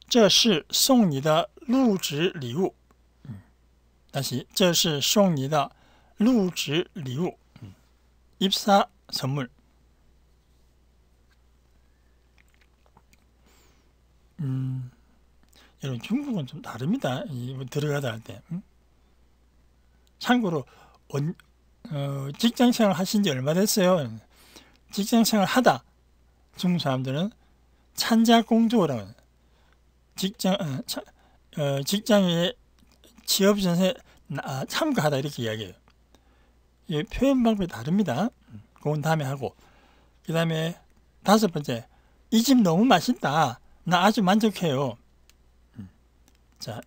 这是送你的入职礼物. 음. 다시 这是送你的入职礼物. 음. 입사 선물. 음, 여러분 중국은 좀 다릅니다. 이 뭐 들어가다 할 때. 음? 참고로 어, 직장생활 하신 지 얼마 됐어요? 직장생활 하다 중국 사람들은 찬자공조라고 직장 어, 차, 어, 직장에 취업전에 아, 참가하다 이렇게 이야기해요. 예, 표현 방법이 다릅니다. 그건 다음에 하고 그 다음에 다섯 번째 이 집 너무 맛있다. 나 아주 만족해요. 음. 자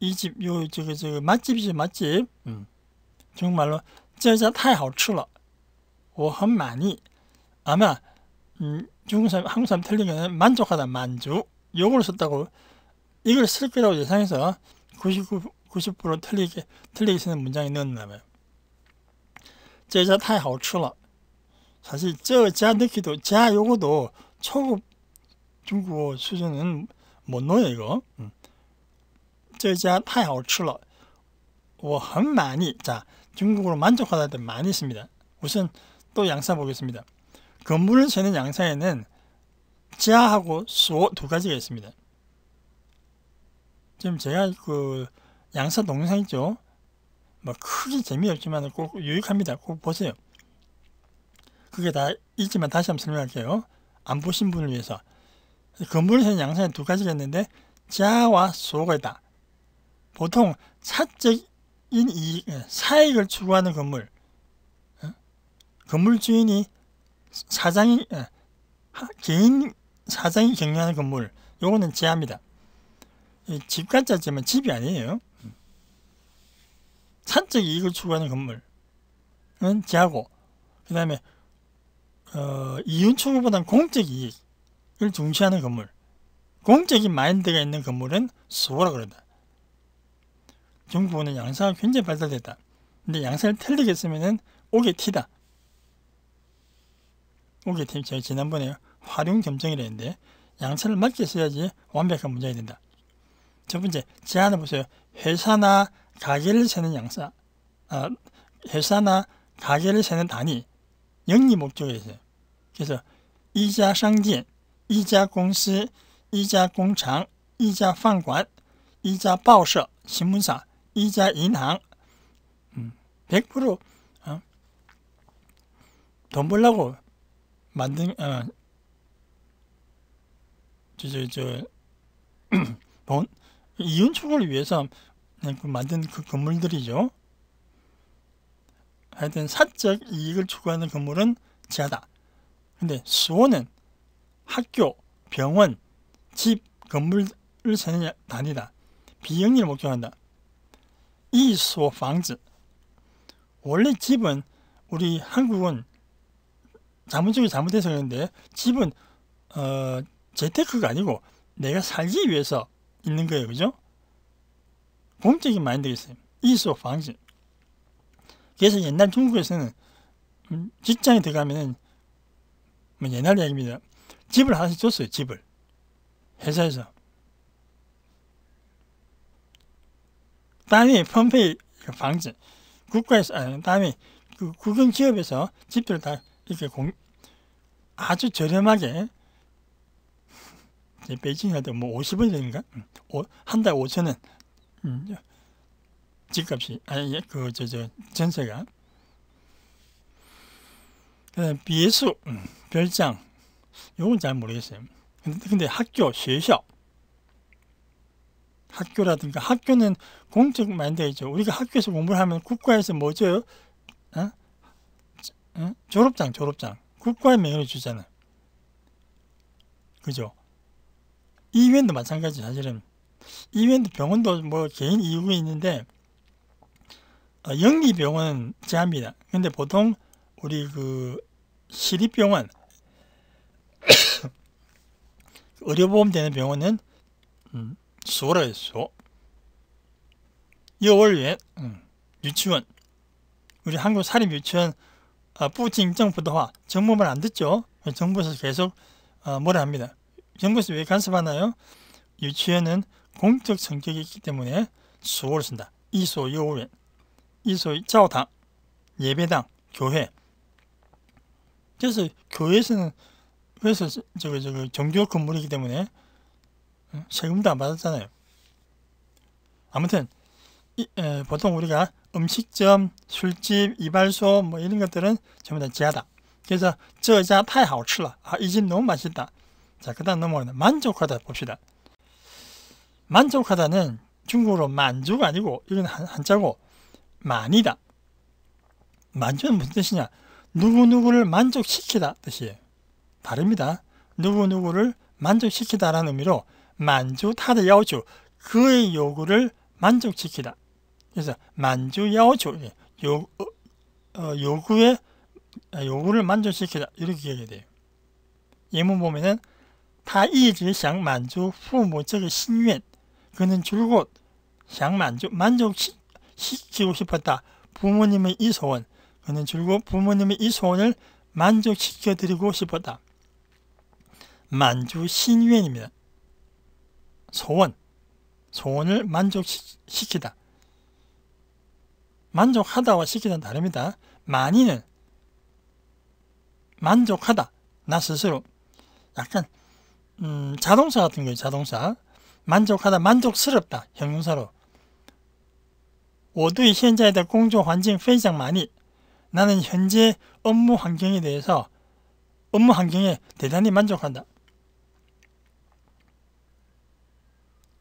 이 집, 요, 저기, 저기, 맛집이지, 맛집. 음. 정말로, 짜자 타이好吃了. 我很满意. 아마, 음, 중국 사람, 한국 사람 틀린 거는 만족하다, 만족. 요걸 썼다고, 이걸 쓸 거라고 예상해서 99, 90% 틀리게, 틀리게 쓰는 문장이 넣었나 봐요. 짜자 타이好吃了. 사실, 저자 느끼도자 요거도 초급 중국어 수준은 못 넣어요, 이거. 응. 这家太好吃了，我很满意。자 중국어로 만족하다 때 많이 씁니다. 우선 또 양사 보겠습니다. 건물을 세는 양사에는 자하고 소 두 가지가 있습니다. 지금 제가 그 양사 동영상 있죠? 뭐 크게 재미없지만 꼭 유익합니다. 꼭 보세요. 그게 다 있지만 다시 한번 설명할게요. 안 보신 분을 위해서. 건물을 세는 양사에는 두 가지가 있는데 자와 소가 있다. 보통 사적인 이익, 예, 사익을 추구하는 건물, 예? 건물 주인이 사장이 예, 개인 사장이 경영하는 건물, 요거는 제합니다. 집가짜지만 집이 아니에요. 산적 이익을 추구하는 건물은 제하고 그 다음에 어, 이윤 추구보다는 공적 이익을 중시하는 건물 공적인 마인드가 있는 건물은 수호라 그런다. 중국어는 양사가 굉장히 발달됐다. 근데 양사를 틀리게 쓰면은 오게 티다. 오게 티. 제가 지난번에 활용 점정이라 했는데 양사를 맞게 써야지 완벽한 문장이 된다. 첫 번째 제안을 보세요. 회사나 가게를 세는 양사, 아, 회사나 가게를 세는 단위, 영리 목적에 있어요. 그래서 이자 상진, 이자 공시, 이자 공장, 이자 판관, 이자 报社, 신문사 이자 인항 100% 음, 어? 돈 벌라고 만든 어, 저저 저, 돈 이윤축을 위해서 그 만든 그 건물들이죠. 하여튼 사적 이익을 추구하는 건물은 지하다. 근데 수원은 학교, 병원, 집, 건물을 세냐 단위다. 비영리를 목적한다. 이소방지 원래 집은 우리 한국은 자문적이 잘못해서 그런데 집은 어, 재테크가 아니고 내가 살기 위해서 있는 거예요. 그죠? 공적인 마인드겠어요. 이소 방지. 그래서 옛날 중국에서는 음, 직장에 들어가면은 뭐 옛날 이야기입니다. 집을 하나씩 줬어요. 집을. 회사에서. 땀이 펌페이 방지 국가에서 아니, 땀이 그 국영 기업에서 집들 다 이렇게 공, 아주 저렴하게 베이징 할도뭐 50원인가 한 달 5천 원 음, 집값이 아니 예, 그저 저 전세가 그다음 비수 음, 별장 요건 잘 모르겠어요. 근데, 근데 학교, 学校 학교라든가 학교는 공적 만드이죠 우리가 학교에서 공부를 하면 국가에서 뭐죠? 어? 어? 졸업장, 졸업장. 국가의 명예를 주잖아. 그죠? 이외도 마찬가지 사실은. 이외도 병원도 뭐 개인 이유가 있는데 어, 영리병원은 제합니다. 근데 보통 우리 그 시립병원 의료보험 되는 병원은 음, それ 소. 이5월에 유치원 우리 한국 사립 유치원 아, 뿌진 정부도화 정부 말안 듣죠? 정부에서 계속 아, 뭐라 합니다. 정부에서 왜 간섭하나요? 유치원은 공적 성격이 있기 때문에 수호를 쓴다. 이소 요원, 이소 자오당, 예배당, 교회. 그래서 교회에서는 그래서 저거 저거 종교 건물이기 때문에 세금도 안 받았잖아요. 아무튼 이, 에, 보통 우리가 음식점, 술집, 이발소 뭐 이런 것들은 전부 다 지하다. 그래서 저자 타이好吃了. 아, 이집 너무 맛있다. 자, 그다음 넘어가는 만족하다 봅시다. 만족하다는 중국어로 만족 아니고 이건 한, 한자고 만이다. 만족은 무슨 뜻이냐? 누구누구를 만족시키다 뜻이에요. 다릅니다. 누구누구를 만족시키다라는 의미로 만주 타의 야오 그의 요구를 만족시키다. 그래서 만주 야오요 예, 어, 어 요구의 아, 요구를 만족시키다 이렇게 기해야 돼요. 예문 보면은 타이지상 만주 후모적의 신愿 그는 줄곧 상 만족 만족시키고 싶었다. 부모님의 이 소원 그는 줄곧 부모님의 이 소원을 만족시켜드리고 싶었다. 만주 신愿입니다. 소원, 소원을 만족시키다. 만족하다와 시키는 다릅니다. 많이는 만족하다. 나 스스로 약간 음, 자동차 같은 거예요. 자동차 만족하다, 만족스럽다. 형용사로 我对现在的 공조 환경 非장많이 나는 현재 업무 환경에 대해서 업무 환경에 대단히 만족한다.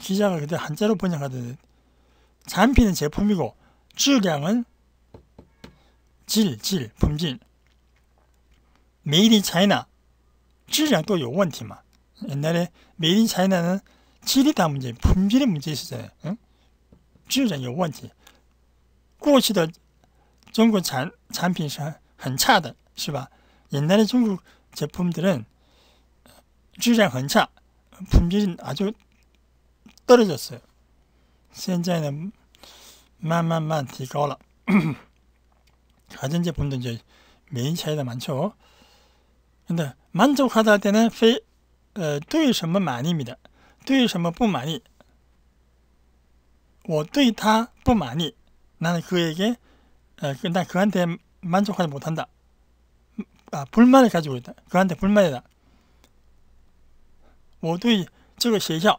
기자가 그때 한자로 번역하듯 잔피는 제품이고 주량은 질, 질, 품질 메이드 차이나 질량 도요 원티만 옛날에 메이드 차이나는 질이 다 문제, 품질이 문제 있었잖아요 응? 질량 요 원티 꼬시的 중국 잔, 산, 산品 한차的是吧 옛날에 중국 제품들은 질량 한차, 품질은 아주 떨어졌어요. 现在呢慢慢慢提高了 가전제품도 이제 메인 차이가 많죠. 근데 만족하다 때는 非 어, 对什么满意입니다. 对什么不满意.我对他不满意. 나는 그에게 어, 그, 난 그한테 만족하지 못한다. 아, 불만을 가지고 있다. 그한테 불만이다. 我对这个学校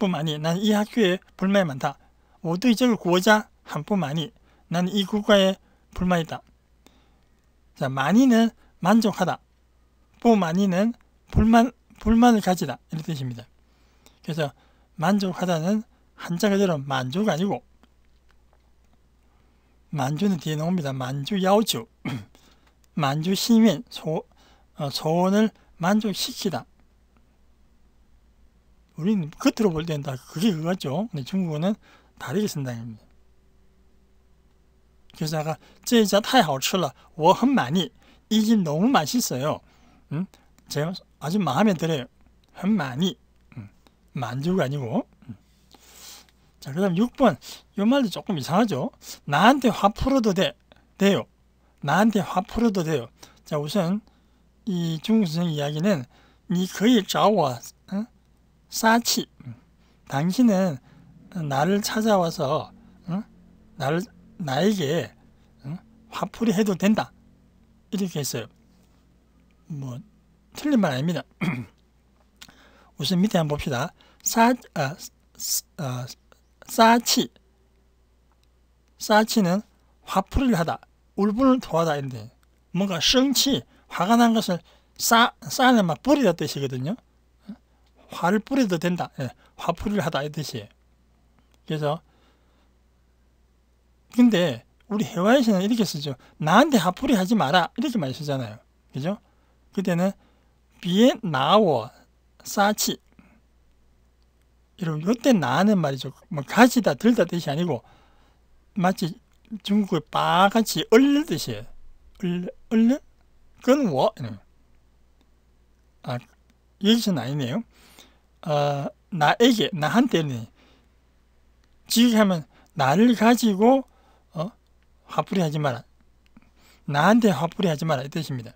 뿐만이 난 이 학교에 불만이 많다. 모두 이적 구하자 한뿐만이 난 이 국가에 불만이다. 자, 많이는 만족하다. 뿐만이는 불만, 불만을 가지다. 이런 뜻입니다. 그래서 만족하다는 한자 그대로 만족 아니고 만주는 뒤에 나옵니다. 만주 야오주 만주 시민 소, 어, 소원을 만족시키다. 우리는 겉으로 볼 때는 다 그게 그거죠. 근데 중국어는 다르게 쓴다는 니다 그래서 아까 这家太好吃了我很满意 이게 너무 맛있어요. 음? 제가 아주 마음에 들어요. 한 많이. 음. 만족 아니고. 음. 자, 그 다음 6번. 요 말도 조금 이상하죠? 나한테 화 풀어도 돼. 돼요. 나한테 화 풀어도 돼요. 자, 우선 이 중국 선생 이야기는 니可以找我 사치 당신은 나를 찾아와서 응? 나를 나에게 응? 화풀이 해도 된다 이렇게 했어요. 뭐 틀린 말 아닙니다. 우선 밑에 한번 봅시다. 사 아, 아, 사치 사치는 화풀이를 하다 울분을 토하다 했는데 뭔가 성치 화가 난 것을 싸 싸는 막 버리다 뜻이거든요. 화를 뿌려도 된다. 예, 화풀이를 하다 이뜻이 그래서 근데 우리 해와에서는 이렇게 쓰죠. 나한테 화풀이 하지 마라 이렇게 많이 쓰잖아요. 그죠? 그때는 비에 나워 사치 여러분 요때 나는 말이죠. 뭐 가지다 들다 뜻이 아니고 마치 중국의 빠같이 얼른 뜻이에요. 얼른 얼른 끈워 아 여기서는 아니네요. 어, 나에게 나한테는 지극하면 나를 가지고 어? 화풀이 하지 마라. 나한테 화풀이 하지 마라 이 뜻입니다.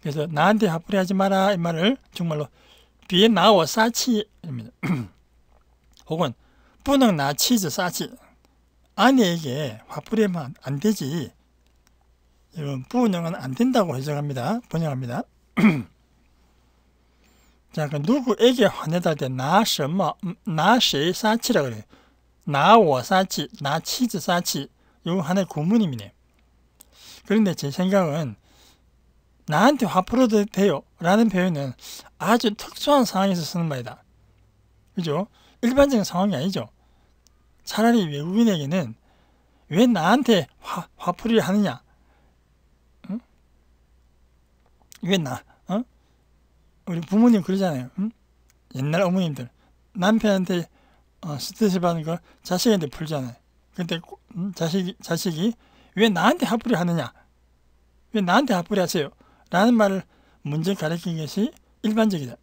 그래서 나한테 화풀이 하지 마라 이 말을 정말로 비에 나와 사치입니다. 혹은 뿌능 나 치즈 사치 아내에게 화풀이하면 안 되지. 이건 뿌능은 안 된다고 해석합니다. 번역합니다. 그러 누구에게 화내다 때拿什么拿谁 음, 사치라 그래. 拿我 사치, 拿妻子 사치. 이거 하나의 구문입니다. 그런데 제 생각은 나한테 화 풀어도 돼요 라는 표현은 아주 특수한 상황에서 쓰는 말이다. 그죠? 일반적인 상황이 아니죠. 차라리 외국인에게는 왜 나한테 화, 화풀이를 하느냐? 응? 왜 나, 우리 부모님 그러잖아요. 응? 옛날 어머님들 남편한테 어, 스트레스 받는 걸 자식한테 풀잖아요. 근데 음, 자식 자식이 왜 나한테 하풀이 하느냐? 왜 나한테 하풀이 하세요? 라는 말을 문제 가리키는 것이 일반적이다.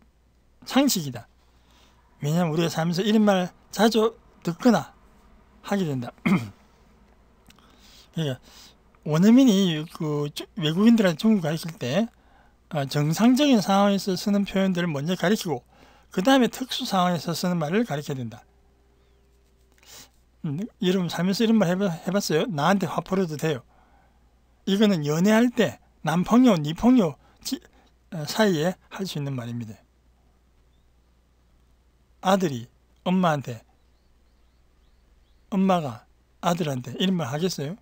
상식이다. 왜냐하면 우리가 살면서 이런 말 자주 듣거나 하게 된다. 그러니까 원어민이 그 외국인들한테 중국 가르칠 때 어, 정상적인 상황에서 쓰는 표현들을 먼저 가르치고그 다음에 특수 상황에서 쓰는 말을 가르쳐야 된다. 음, 여러분 살면서 이런 말 해봐, 해봤어요? 나한테 화풀어도 돼요. 이거는 연애할 때 남펑요, 니펑요 어, 사이에 할 수 있는 말입니다. 아들이 엄마한테 엄마가 아들한테 이런 말 하겠어요?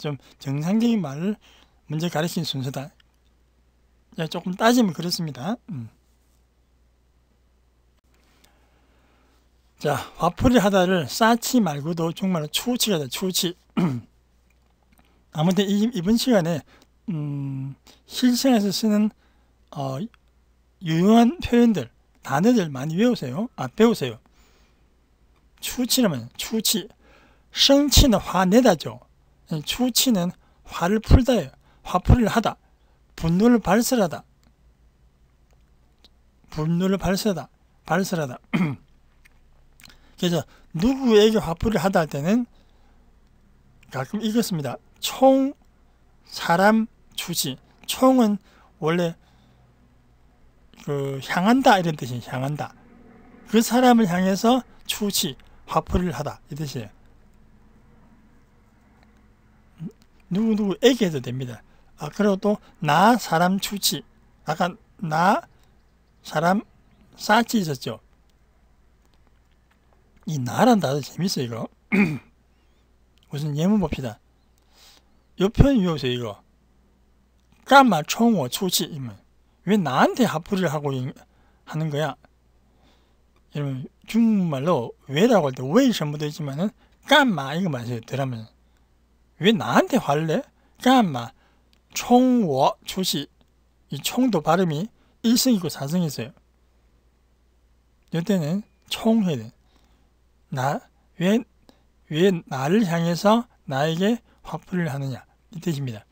좀 정상적인 말을 문제 가르친 순서다. 예, 조금 따지면 그렇습니다. 음. 자, 화풀이 하다를 싸치 말고도 정말 추치가 돼, 추치 아무튼 이, 번 시간에 음, 실생에서 쓰는 어, 유용한 표현들, 단어들 많이 외우세요. 아, 배우세요. 추치라면 추치, 생치는 화내다죠. 예, 추치는 화를 풀다예요. 화풀이를 하다, 분노를 발설하다, 분노를 발설하다, 발설하다. 그래서 누구에게 화풀이를 하다 할 때는 가끔 읽었습니다 총, 사람, 주지. 총은 원래 그 향한다 이런 뜻이 에요 향한다. 그 사람을 향해서 추지, 화풀이를 하다 이 뜻이에요. 누구누구에게 해도 됩니다. 아, 그리고 또나 사람 추치 아까 나 사람 싸치 있었죠. 이 나란 단어 재밌어요 이거. 무슨 예문 봅시다. 옆편 위에서 이거. 까마 총어 추치 이면 왜 나한테 합부를 하고 하는 거야? 여러분 중국말로 왜라고 할 때 왜什么도 있지만은 까마 이거 맞아요 드라마왜 나한테 화를 까마 총워 조시이 총도 발음이 1승이고 4승이 있요 이때는 총회는 나왜 왜 나를 향해서 나에게 화풀이를 하느냐 이 뜻입니다.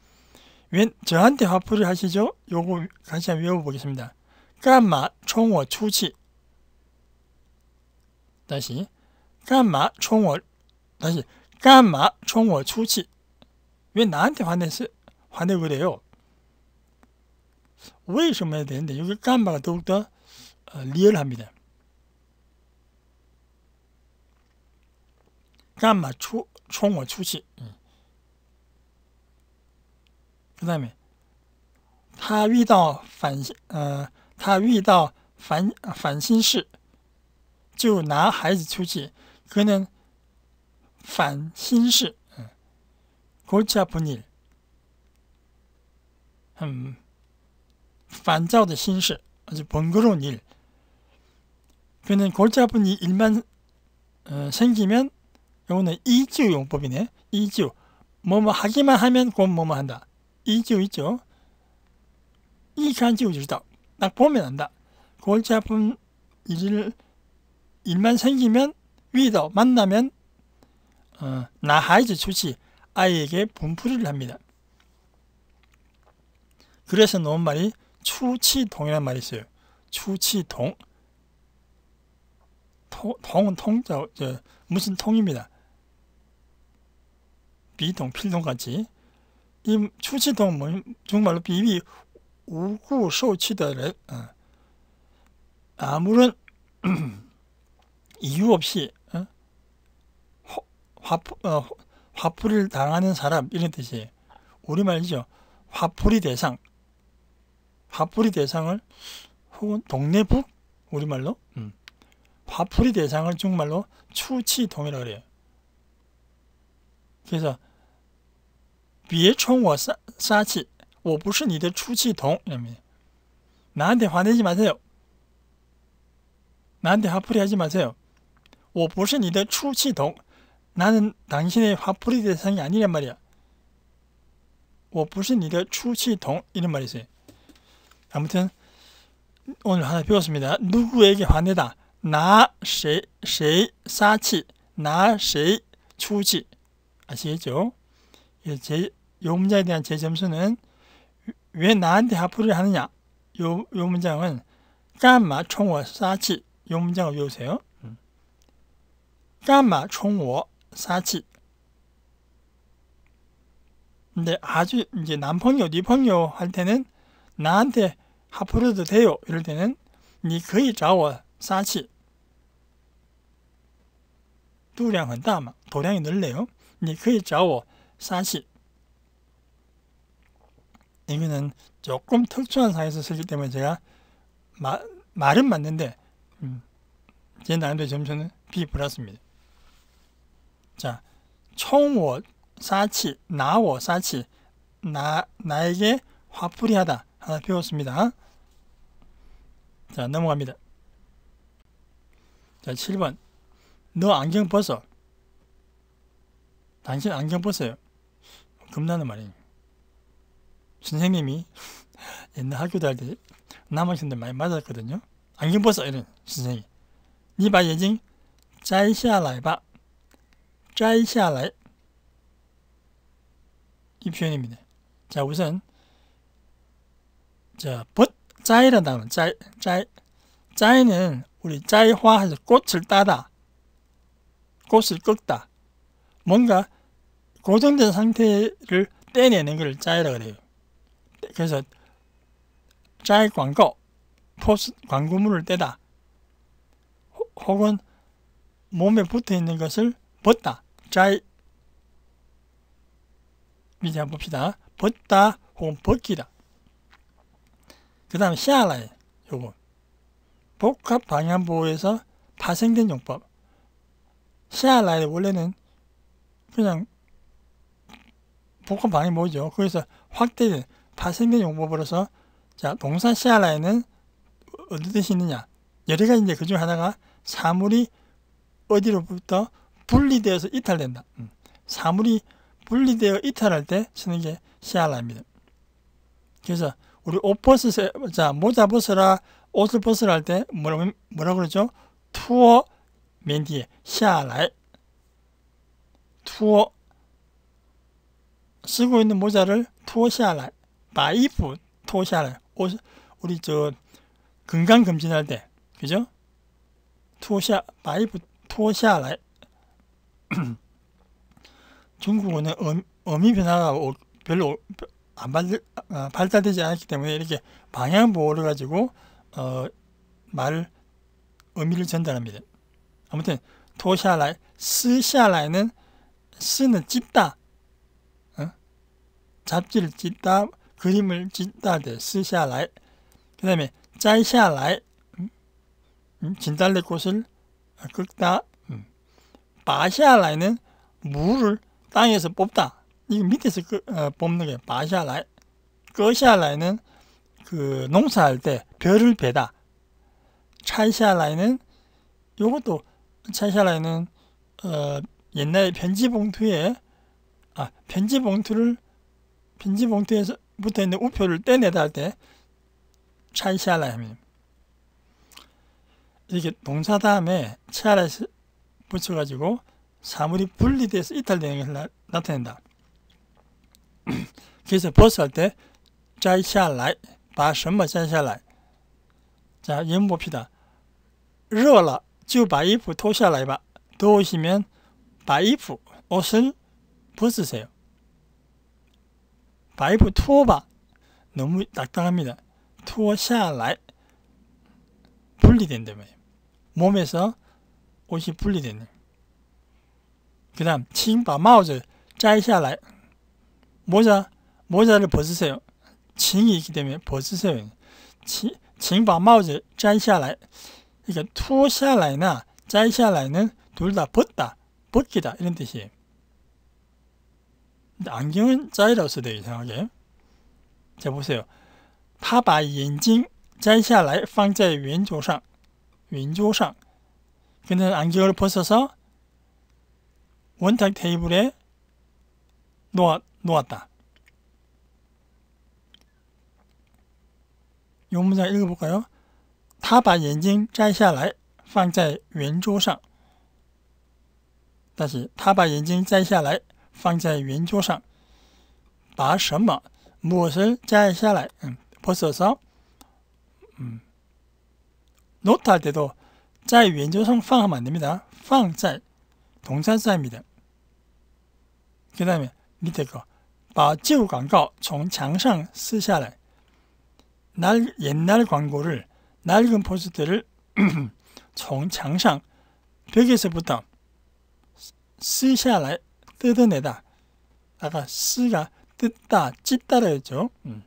왜 저한테 화풀이를 하시죠? 요거 같이 한번 외워보겠습니다. 까마 총워 출시 다시 까마 총워 다시 까마 총워 출시 왜 나한테 화냈어요? 还得不得哟？为什么呀？等，不因为干马都得呃的了アル합니出冲我出去，看到没？他遇到烦呃，他遇到烦烦心事，就拿孩子出去，可能烦心事，国家不逆。 음, 반자의 신세, 아주 번거로운 일. 그는 골치 픈 일만 어, 생기면 요거는 이지 용법이네. 이지 뭐뭐 하기만 하면 곧 뭐뭐 한다. 이지 있죠. 이간지우 주다. 딱 보면 안다. 골치 픈 일, 일만 생기면 위더 만나면 어, 나하이즈 주시 아이에게 분풀이를 합니다. 그래서 놓은 말이 추치동이란 말이 있어요. 추치동. 통, 통은 통자, 저, 무슨 통입니다. 비동, 필동같이. 이 추치동, 뭐, 정말로 비비 우구소치다래 어. 아무런 이유 없이 어? 화풀, 어, 화풀이를 당하는 사람 이런 뜻이에요. 우리말이죠. 화풀이 대상, 화풀이 대상을 혹은 동네북 우리말로 음. 화풀이 대상을 중말로 추치동이라 그래요. 그래서 비에총와 싸치 我不是你的 추치동 이랍 나한테 화내지 마세요. 나한테 화풀이 하지 마세요. 我不是你的 추치동 나는 당신의 화풀이 대상이 아니란 말이야. 我不是你的出气동이런 말이세요. 아무튼 오늘 하나 배웠습니다. 누구에게 화내다. 나谁 谁 사치 나谁 추지 아시겠죠? 예, 제요 문장에 대한 제 점수는 왜 나한테 하프를 하느냐 요, 요 문장은 까마 총워 사치 요 문장을 외우세요. 까마 음. 총워 사치 근데 아주 이제 남펑요 니펑요 할 때는 나한테 하프르도 돼요. 이럴 때는 니可以 자와 사치 도량은 다마 도량이 늘래요. 니可以 자와 사치 이거는 조금 특수한 상황에서 쓰기 때문에 제가 마, 말은 맞는데 음, 제 나름대로 점수는 B 플러스입니다. 자, 총워 사치 나워 사치 나 나에게 화풀이하다 하나 배웠습니다. 자, 넘어갑니다. 자, 7번. 너 안경 벗어. 당신 안경 벗어요. 겁나는 말이에요. 선생님이 옛날 학교 다닐 때 남학생들 많이 맞았거든요. 안경 벗어 이런 선생님. 니바 예징 짜이샤라이바. 짜이샤라이. 이 표현입니다. 자 우선 자, 벗, 짜이란 단어, 짜이, 짜이. 짜이는 우리 짜이화 해서 꽃을 따다. 꽃을 꺾다. 뭔가 고정된 상태를 떼내는 걸 짜이라 그래요. 그래서 짜이 광고, 포스, 광고물을 떼다. 혹은 몸에 붙어 있는 것을 벗다. 짜이. 미리 한번 봅시다. 벗다 혹은 벗기다. 그 다음 에시아라에 요거 복합 방향 보호에서 파생된 용법 시아라에 원래는 그냥 복합 방향 보호죠. 거기서 확대된 파생된 용법으로서 자 동사 시아라에는 어디 뜻이 있느냐 여러 가지인제 그중 하나가 사물이 어디로부터 분리되어서 이탈된다. 음. 사물이 분리되어 이탈할 때 쓰는 게 시아라입니다. 그래서 우리 옷 벗으세요. 자, 모자 벗으라. 옷을 벗으라 할때 뭐라, 뭐라 그러죠? 투어 맨뒤에下来 투어 쓰고 있는 모자를 투어下来 바이프 투어下来 옷, 우리 저 건강검진할 때 그죠? 투어 샤, 바이프 투어下来 중국어는 음, 어미 변화가 별로 안 발달, 어, 발달되지 않았기 때문에 이렇게 방향 보호를 가지고 어, 말 의미를 전달합니다. 아무튼 토샤라이, 스샤라이는 쓰는 찝다, 어? 잡지를 찝다, 그림을 찝다 할때 스샤라이. 그 다음에 짜이샤라이, 음? 음, 진달래꽃을 긁다. 어, 음. 바샤라이는 물을 땅에서 뽑다. 이 밑에서 그, 어, 뽑는 게바샤라이거샤라이는그 농사할 때 벼를 베다. 차샤라이는 요것도 차샤라이는 어, 옛날 편지 봉투에 아 편지 봉투를 편지 봉투에서 붙어 있는 우표를 떼내다 할때 차샤라이 합니다. 이렇게 농사 다음에 차라이 붙여가지고 사물이 분리돼서 이탈되는 것을 나, 타낸다 그래서 벗을 때摘下来, 把什么摘下来? 자, 예문 봅시热了就把衣服脱下来吧.더우시把衣服, 옷을 벗으세把衣服脱吧. 너무 딱딱합니다. 脱下来.분리된다며 몸에서 옷이 분리되네. 그 다음, 请把帽子摘下来. 모자, 모자를 벗으세요. 징이 있기 때문에 벗으세요. 징, 징把 모자 摘下来. 이게 그러니까 脱下来나 摘下来는 둘 다 벗다, 벗기다 이런 뜻이에요. 안경은 摘라고 써요 이상하게. 자 보세요. 他把眼镜摘下来放在圆桌上. 왼쪽상 그는 안경을 벗어서 원탁 테이블에 놓아 놓았다. 요 문장 읽어볼까요? 他把眼镜摘下来放在圆桌上. 다시 他把眼镜摘下来放在圆桌上.把什么 무엇을 摘下来 음, 벗어서 음, 노트 할 때도 在圆桌上放하면 안됩니다. 放在동사자입니다. 그 다음에 밑에 거把旧广告从墙上撕下来。 날 옛날 광고를 낡은 포스트를 정 장상 벽에서부터 쓰샤라 뜯어내다 아까 쓰가 뜯다 찢다라였죠. 음.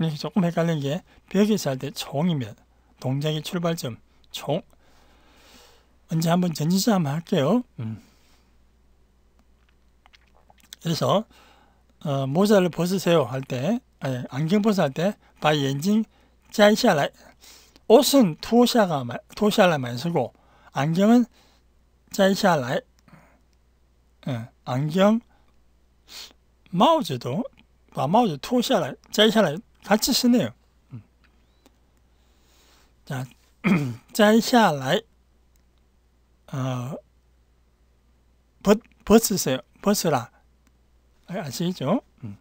이 조금 헷갈린 게 벽에서 할때 종이면 동작의 출발점 종 언제 한번 전지자 한번 할게요. 음. 그래서 어, 모자를 벗으세요 할 때, 예, 안경 벗을때 바이 엔진 짜이샤라 옷은 토샤가 토샤라 많이 쓰고 안경은 짜이샤라 응, 예, 안경 마우즈도 아, 마우즈 토샤라 짜이샤라 같이 쓰네요. 음. 자, 짜이샤라 어, 벗 벗으세요 벗으라 아, 아시죠? 음.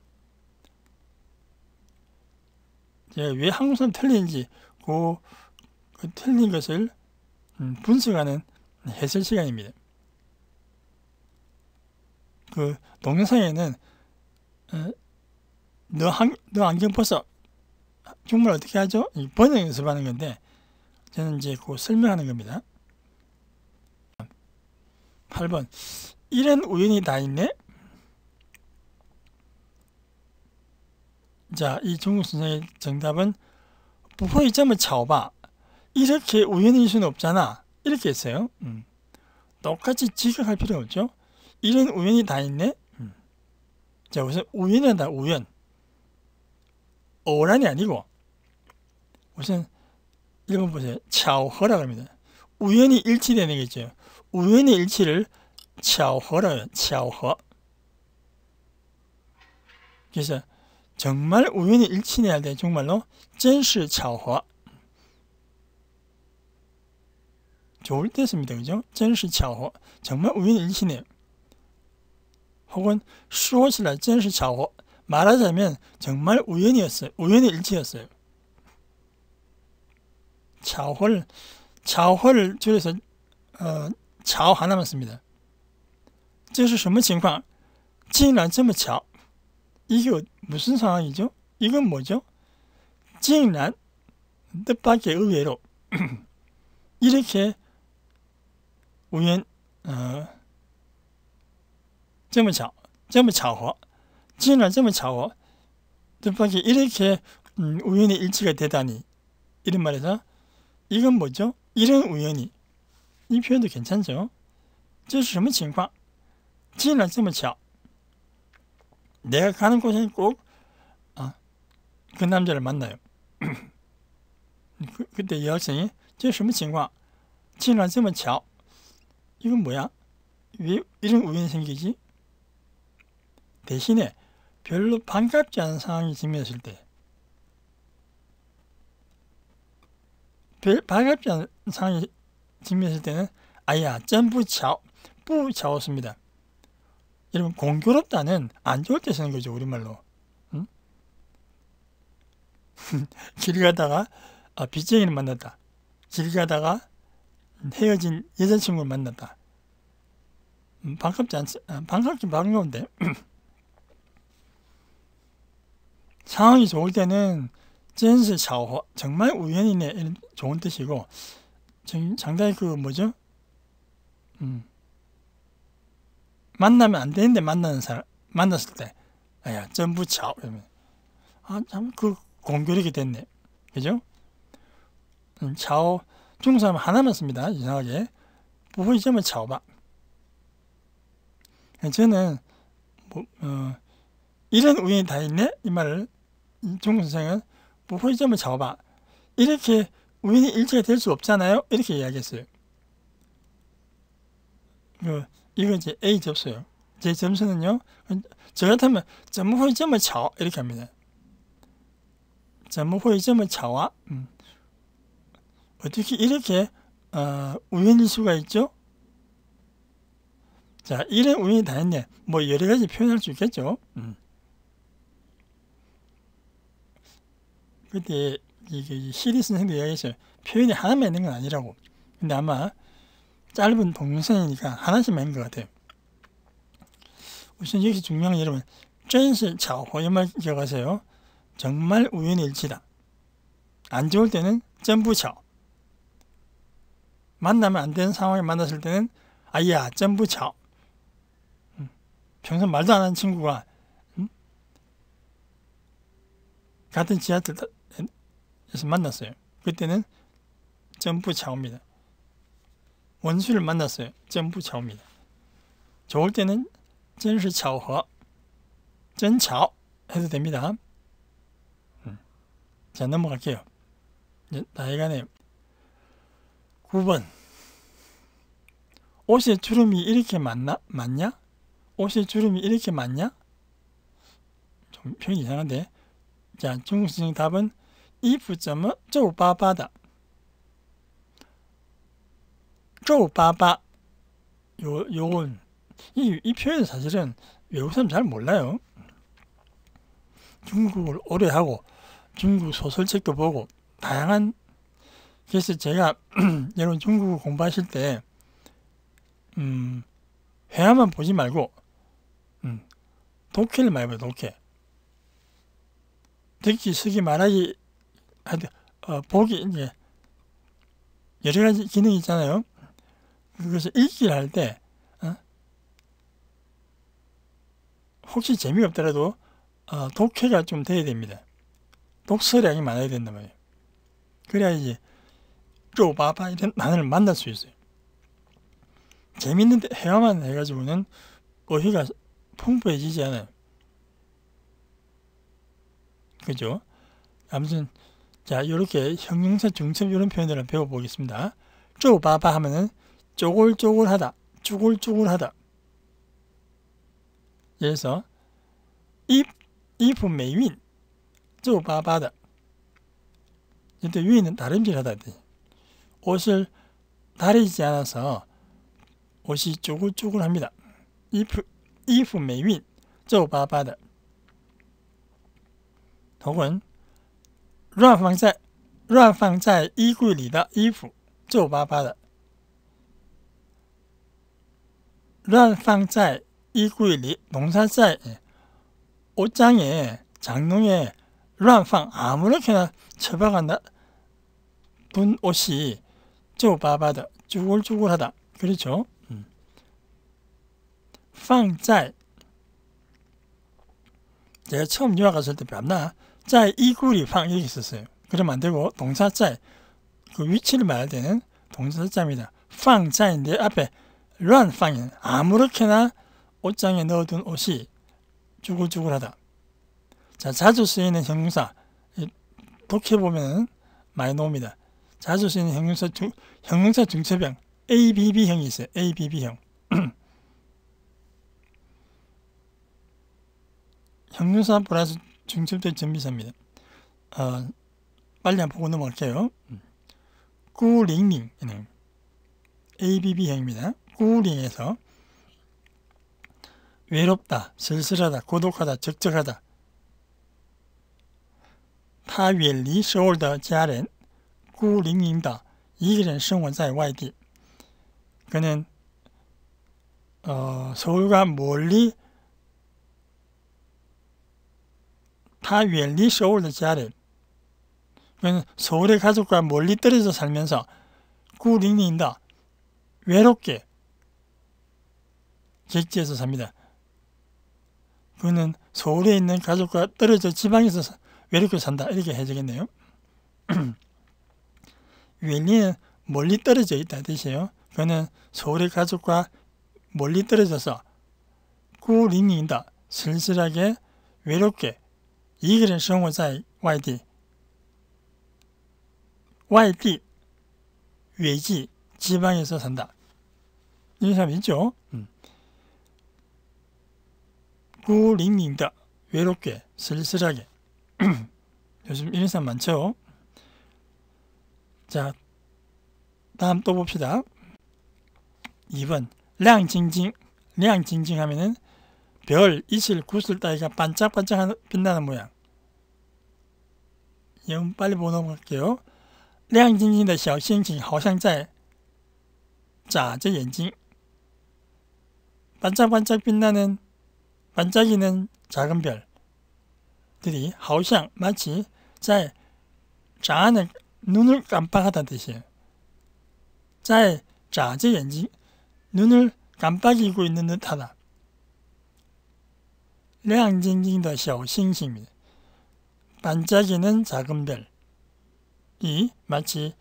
예, 왜 항공선 틀린지 그, 그 틀린 것을 음, 분석하는 해설 시간입니다. 그 동영상에는 어, 너, 한, 너 안경 벗어 정말 어떻게 하죠? 번역 연습하는 건데 저는 이제 그 설명하는 겁니다. 8번 이런 우연이 다 있네? 자, 이 중국 선생의 정답은 不 점을 么 쳐봐. 이렇게 우연일 수는 없잖아. 이렇게 했어요. 음. 똑같이 지적할 필요 없죠. 이런 우연이 다 있네. 음. 자, 우선 우연은다 우연. 오란이 아니고 우선 일번 보세요. 차오허라고 합니다. 우연히 일치되는 게 있죠. 우연히 일치를 차오허라요. 차오허. 그래서 정말 우연히 일치해야 돼. 정말로. 真是巧合. 좋을 때 씁니다. 그죠? 真是巧合. 정말 우연히 일치네 혹은 说起来真是巧合. 말하자면 정말 우연이었어요. 우연의 일치였어요. 자홀, 자홀을 줄여서 어, 자 하나만 씁니다. 这是什么情况?竟然这么巧. 이게 무슨 상황이죠? 이건 뭐죠? 찡난 뜻밖의 의외로 이렇게 우연 어, 这么巧这么巧合竟然这么巧合 뜻밖의 이렇게 음, 우연의 일치가 되다니 이런 말에서 이건 뭐죠? 이런 우연이 이 표현도 괜찮죠? 这是什么情况竟然这么巧 내가 가는 곳은 꼭그 아, 그 남자를 만나요. 그, 그때 여학생이 저什么 징화 竟然这么巧 이건 뭐야? 왜 이런 우연이 생기지? 대신에 별로 반갑지 않은 상황이 생겼을 때 별, 반갑지 않은 상황이 생겼을 때는 아야 전부 巧不巧습니다 여러분 공교롭다는 안 좋을 때 쓰는 거죠 우리말로 응? 길 가다가 아, 빚쟁이를 만났다 길 가다가 헤어진 여자친구를 만났다 음, 반갑지 않지 아, 반갑긴 반가운데 상황이 좋을 때는 젠스 샤오 정말 우연이네 이런 좋은 뜻이고 정, 상당히 그 뭐죠 음, 만나면 안 되는데 만나는 사람 만났을 때 아야 전부 좌우 이러면 아참 그 공교력이 됐네 그죠? 좌우 음, 중 사람 하나만 씁니다 이상하게 부이점은 좌우박 저는 뭐, 어, 이런 우연이 다 있네 이 말을 중국 선생은 부호점은 좌우박 이렇게 우연이 일치가 될 수 없잖아요 이렇게 이야기했어요 그 이건 이제 A 접수예요. 제 점수는요. 저 같으면 전무 점을차 이렇게 합니다. 전무 점을 차와 음. 어떻게 이렇게 어, 우연일 수가 있죠? 자, 이런 우연이 다 있네. 뭐 여러 가지 표현할 수 있겠죠. 음. 근데 이게 시리 선생도 이야기했어요. 표현이 하나만 있는 건 아니라고. 근데 아마 짧은 동영상이니까 하나씩 만든 것 같아요. 우선 여기서 중요한 여러분, 真是巧合，有没有기억하세요? 어, 정말 우연의 일치다. 안 좋을 때는 전부巧. 만나면 안 되는 상황에 만났을 때는 아야 전부巧. 음, 평소 말도 안 하는 친구가 음? 같은 지하철에서 만났어요. 그때는 전부巧입니다. 원수를 만났어요. 전부巧입니다. 좋을 때는 전是巧合, 전巧 해도 됩니다. 음. 자 넘어갈게요. 나이간에 9번 옷의 주름이 이렇게 많나? 많냐? 옷에 주름이 이렇게 많냐? 좀 표현이 이상한데 자 중국식 답은 이 부점은 쪼바바다 쪼빠빠 요, 요건 이, 이 표현 사실은 외국 사람 잘 몰라요. 중국을 오래 하고 중국 소설책도 보고 다양한 그래서 제가 여러분 중국어 공부하실 때 음, 회화만 보지 말고 음, 독해를 많이 봐요. 독해. 듣기, 쓰기, 말하기 하여 어, 보기 이제 여러 가지 기능이 있잖아요. 그것을 읽기할 때 어? 혹시 재미없더라도 어, 독해가 좀 돼야 됩니다. 독서량이 많아야 된단 말이에요. 그래야지 또 봐봐 이런 나를 만날 수 있어요. 재밌는데 해야만 해가지고는 어휘가 풍부해지지 않아요. 그죠? 아무튼 자 이렇게 형용사 중첩 이런 표현들을 배워보겠습니다. 쪼바바 하면은 쪼글쪼글하다, 쭈글쭈글하다. 그래서 입, 입은 메윈, 쪼바바다. 이때 위는 다림질하다. 옷을 다리지 않아서 옷이 쪼글쪼글합니다. 입, 입은 메윈, 쪼바바다. 혹은 乱放在乱放在衣柜里的衣服皱巴巴的。 란상짤 이구일리 농사짤 옷장에 장롱에 란상 아무렇게나 처박아나 분 옷이 쪼바바다 쭈글쭈글하다 그렇죠? 음. 팡짤 제가 처음 유학 갔을 때 뺨나 짤 이구리 팡 이렇게 썼어요 그러면 안되고 동사짤 그 위치를 말할 때는 동사짤입니다 팡짤내 앞에 이러한 쌍인 아무렇게나 옷장에 넣어둔 옷이 주글주글하다 자, 자주 쓰이는 형용사 독해보면 많이 나옵니다. 자주 쓰이는 형용사, 중, 형용사 중체병 ABB형이 있어요. ABB형 형용사 플러스 중첩된 전미사입니다. 어, 빨리 한번 보고 넘어갈게요. 꾸링링 음. 네. ABB형입니다. 우울에서 외롭다, 쓸쓸하다, 고독하다, 적적하다.他远离首尔的家人，孤零零的一个人生活在外地。 그는 어, 서울과 멀리 다远리서울더 자를 그는 서울의 가족과 멀리 떨어져 살면서 구링인다 외롭게 객지에서 삽니다. 그는 서울에 있는 가족과 떨어져 지방에서 외롭게 산다 이렇게 해야겠네요. 웰리는 멀리 떨어져 있다 뜻이에요. 그는 서울의 가족과 멀리 떨어져서 꾸리니인다 쓸쓸하게 외롭게 이글은 생활在 YD YD 외지 지방에서 산다. 이 사람 있죠? 음. 孤링零다 외롭게 쓸쓸하게 요즘 이런 사람 많죠? 자 다음 또 봅시다 2번 랑징징랑징징 하면은 별, 이슬, 구슬 따위가 반짝반짝 빛나는 모양 영 빨리 보고 넘어갈게요 亮晶晶的小星星好像在眨着眼睛，반짝반짝 빛나는 반짝이는 작은 별들이 하우샹 마치 자의 자는 눈을 깜빡하다 듯이자의 자제 연지 눈을 깜빡이고 있는 듯하다. 亮더晶的싱싱이 반짝이는 작은 별이 마치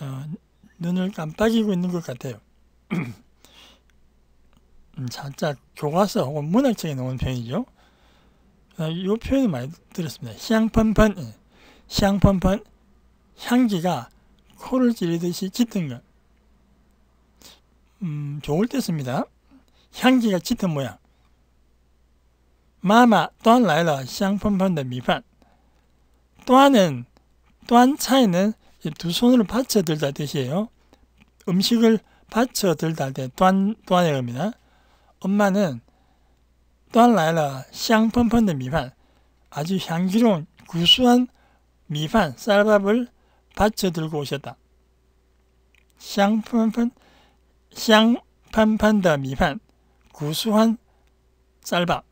어, 눈을 깜빡이고 있는 것 같아요. 음, 살짝 교과서 혹은 문학책에 나오는 표현이죠. 아, 이 표현을 많이 들었습니다. 향판판, 향판판, 향기가 코를 찌르듯이 짙은 것. 음, 좋을 때 씁니다. 향기가 짙은 모양. 마마 또한 라이러 향판판의 미판. 또한은 또한 차이는 두 손을 받쳐 들다 뜻이에요. 음식을 받쳐 들다 때 또한 또한의 겁니다. 엄마는 딴라이라 샹펑펑의 미판, 아주 향기로운 구수한 미판 쌀밥을 받쳐 들고 오셨다. 샹펑펑, 샹판판다 미판, 구수한 쌀밥,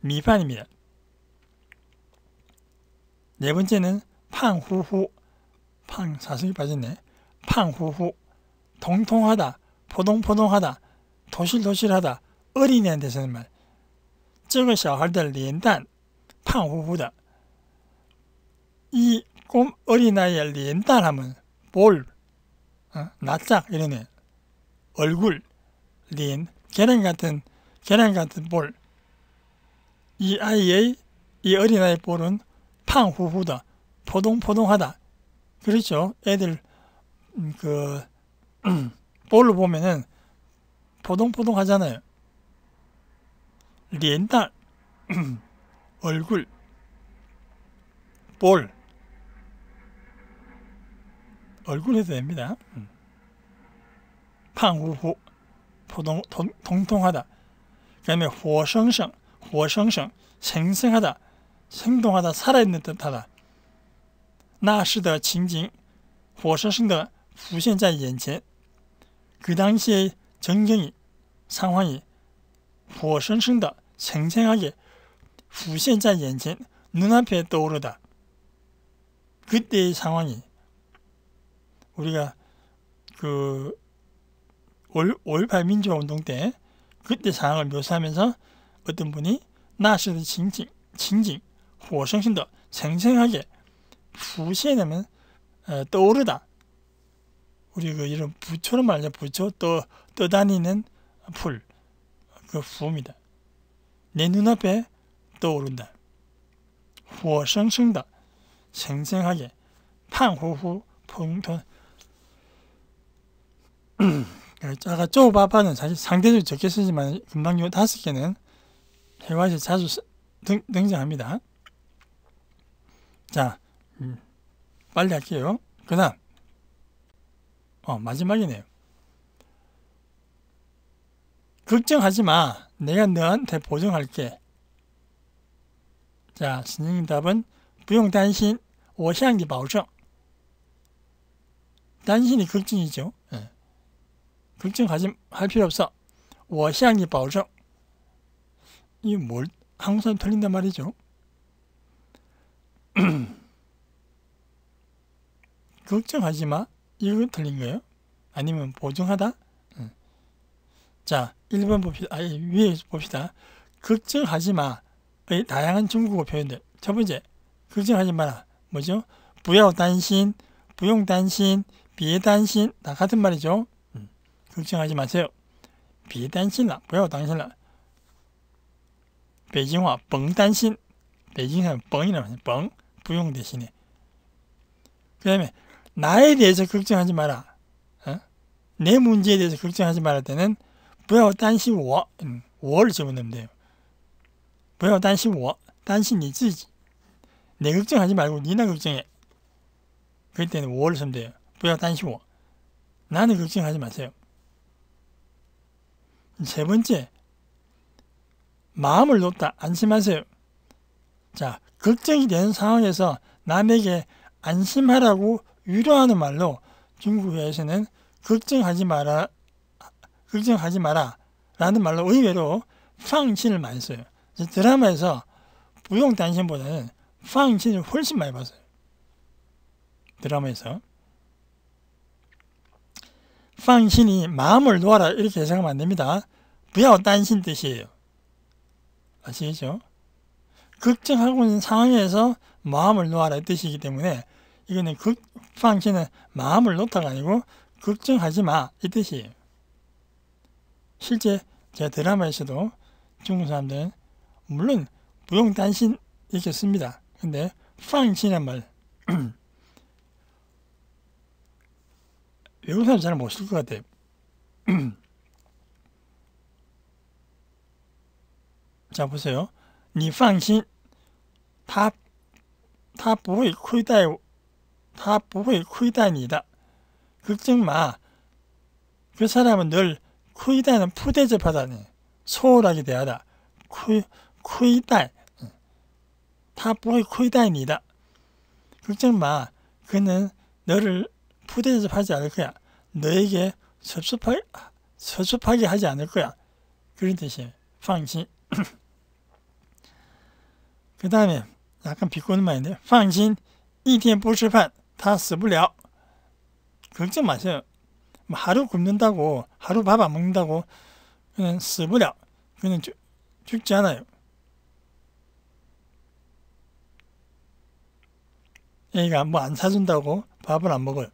미판입니다. 네 번째는 팡후후, 팡 사슬이 빠졌네. 팡후후, 통통하다, 포동포동하다, 도실도실하다, 어린애한테서는 말,这个小孩的脸蛋胖乎乎的。이 꼼 어린아이의 렌단 하면 볼, 어? 낯짝 이러네. 얼굴, 렌, 계란 같은, 계란 같은 볼. 이 아이의, 이 어린아이 볼은 팡후후다. 포동포동하다. 그렇죠. 애들, 음, 그, 볼을 보면은 포동포동하잖아요. 리엔달 얼굴 볼 얼굴 해도 됩니다. 음. 팡우후 동, 통하다 그 다음에 호성성 호성성 생생하다 생동하다 살아있는 듯하다 那时的情景活生生的浮现在眼前그 당시의 전경이 상황이 活生生的 생생하게 후세자 연체 눈앞에 떠오르다. 그때의 상황이 우리가 그 올, 올바 민주화 운동 때 그때 상황을 묘사하면서 어떤 분이 나시의 징징, 징징, 호성신도 생생하게 후시에되면 어, 떠오르다. 우리 그 이런 부처로 말이죠. 부처 떠 떠다니는 풀. 그 후입니다. 내 눈앞에 떠오른다. 호어성성 생생하게 팡후후 퐁통 아까 쪼바바는 사실 상대적으로 적게 쓰지만 금방 요 다섯 개는 해외에서 자주 등, 등장합니다. 자, 음, 빨리 할게요. 그 다음, 어, 마지막이네요. 걱정하지 마. 내가 너한테 보증할게. 자, 선생님 답은 不用担心,我向你保证. 단신이 걱정이죠. 네. 걱정하지 할 필요 없어. 我向你保证. 이게 뭘 항상 틀린단 말이죠. 걱정하지 마. 이거 틀린 거예요? 아니면 보증하다? 자, 1번 봅시다. 아, 위에 봅시다. 걱정하지 마 다양한 중국어 표현들. 첫 번째, 걱정하지 마라. 뭐죠? 부여 단신, 부용 단신, 비해 단신 다 같은 말이죠. 음, 걱정하지 마세요. 비해 단신라, 부여 단신라. 베징화뻥 단신. 베이징은 뻥이라고 뻥, 부용 대신에. 그 다음에 나에 대해서 걱정하지 마라. 어? 내 문제에 대해서 걱정하지 말할 때는 不要担心我，嗯，我를 적어내면 돼 不要担心我，担心你自己。내 걱정하지 말고 니나 걱정해. 그 때는 5를 쓰면 돼요. 不要担心我. 나는 걱정하지 마세요. 세 번째, 마음을 놓다. 안심하세요. 자, 걱정이 되는 상황에서 남에게 안심하라고 위로하는 말로 중국에서는 걱정하지 마라 걱정하지 마라 라는 말로 의외로 프랑신 많이 써요. 드라마에서 부용단신보다는 프랑신 훨씬 많이 봤어요. 드라마에서. 프랑이 마음을 놓아라 이렇게 해석하면 안됩니다. 부야단신 뜻이에요. 아시겠죠? 걱정하고 있는 상황에서 마음을 놓아라 뜻이기 때문에 이거는 극, 프랑신 마음을 놓다가 아니고 걱정하지 마 이 뜻이에요. 실제 제 드라마에서도 중국 사람들은 물론 무용단신 이렇게 씁니다. 근데 팡이라는 말 외국 사람 잘못쓸 것 같아요. 자 보세요. 你放心, 他他不会亏待他不会亏待你的。걱정 마. 그 사람은 늘 쿠이다는 푸대접하다니 소홀하게 대하다. 쿠, 이다 타보이 쿠이다입니다. 걱정 마. 그는 너를 푸대접하지 않을 거야. 너에게 섭섭하게, 섭섭하게 하지 않을 거야. 그런 뜻이에요. 방식. 그 다음에 약간 비꼬는 말인데 放心一天不吃饭他死不了 걱정 마세요. 뭐 하루 굶는다고 하루 밥 안 먹는다고 그냥 쓰버려 그냥 죽, 죽지 않아요. 애가 뭐 안 사준다고 밥을 안 먹어요.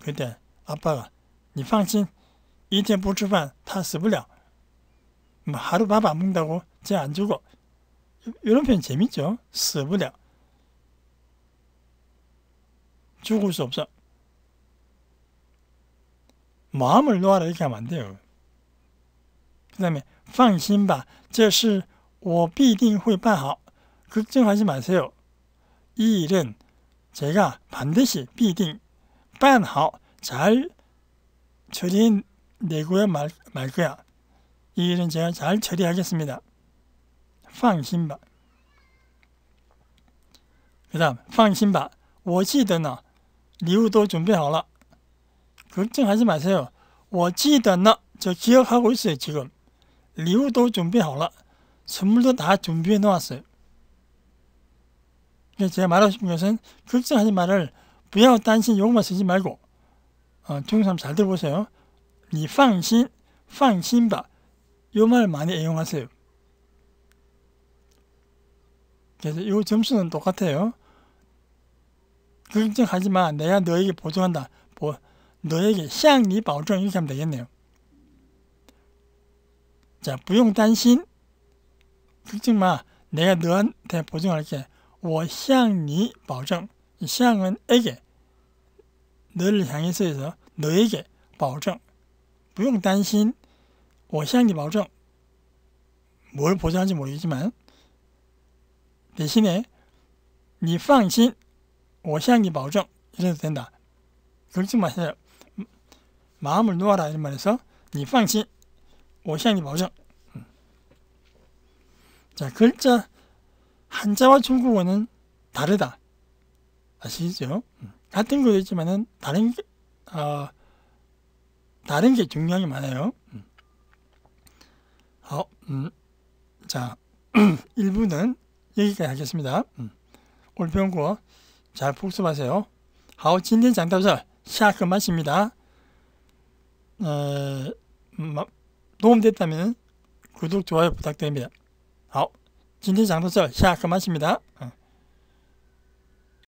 그때 아빠가 니 네 방신 이제 부추반 다쓰버려뭐 하루 밥 안 먹는다고 쟤안 주고 이런 표현 재밌죠? 쓰버려 죽을 수 없어. 마음을 놓아라 이렇게 하면 안 돼요. 그 다음에 放心吧,这是我必定会办好. 걱정하지 마세요. 이 일은 제가 반드시 비딩, 빤하잘 처리해내고야 말, 말 거야. 이 일은 제가 잘 처리하겠습니다. 放心吧.그 다음, 放心吧.我记得呢, 리우도 준비하라. 걱정하지 마세요. 我记得呢저 기억하고 있어요 지금. 리우도 준비好了. 선물도 다 준비해 놓았어요. 그러니까 제가 말하고 싶은 것은 걱정하지 말을 부야 단신 요것만 쓰지 말고 어, 중국 사람 잘 들어보세요. 니放心, 放心吧. 요말 많이 애용하세요. 그래서 요 점수는 똑같아요. 걱정하지 마. 내가 너에게 보증한다. 보, 너에게 향리 보증 이렇게 하면 되겠네요. 자, 무용 단신 걱정 마. 내가 너한테 보증할게. 我向你 보증. 향은 에게. 너를 향해서 해서 너에게 보증. 무용 단신 我向你 보증. 뭘 보장할지 모르겠지만 대신에 你放心我向你保证이래도 된다. 걱정 마세요. 마음을 놓아라 이런 말에서 니팡시 오향이 보정 자 글자 한자와 중국어는 다르다 아시죠? 음. 같은 거였지만은 다른 게, 어, 다른 게 중요한 게 많아요. 음. 어, 음. 자, 1부는 여기까지 하겠습니다. 올 오늘 배운 거잘 복습하세요. 하오 진리 장답사 시크 마칩니다. 어, 도움됐다면 구독, 좋아요 부탁드립니다. 好，今天讲到这，下课，马西米达，嗯。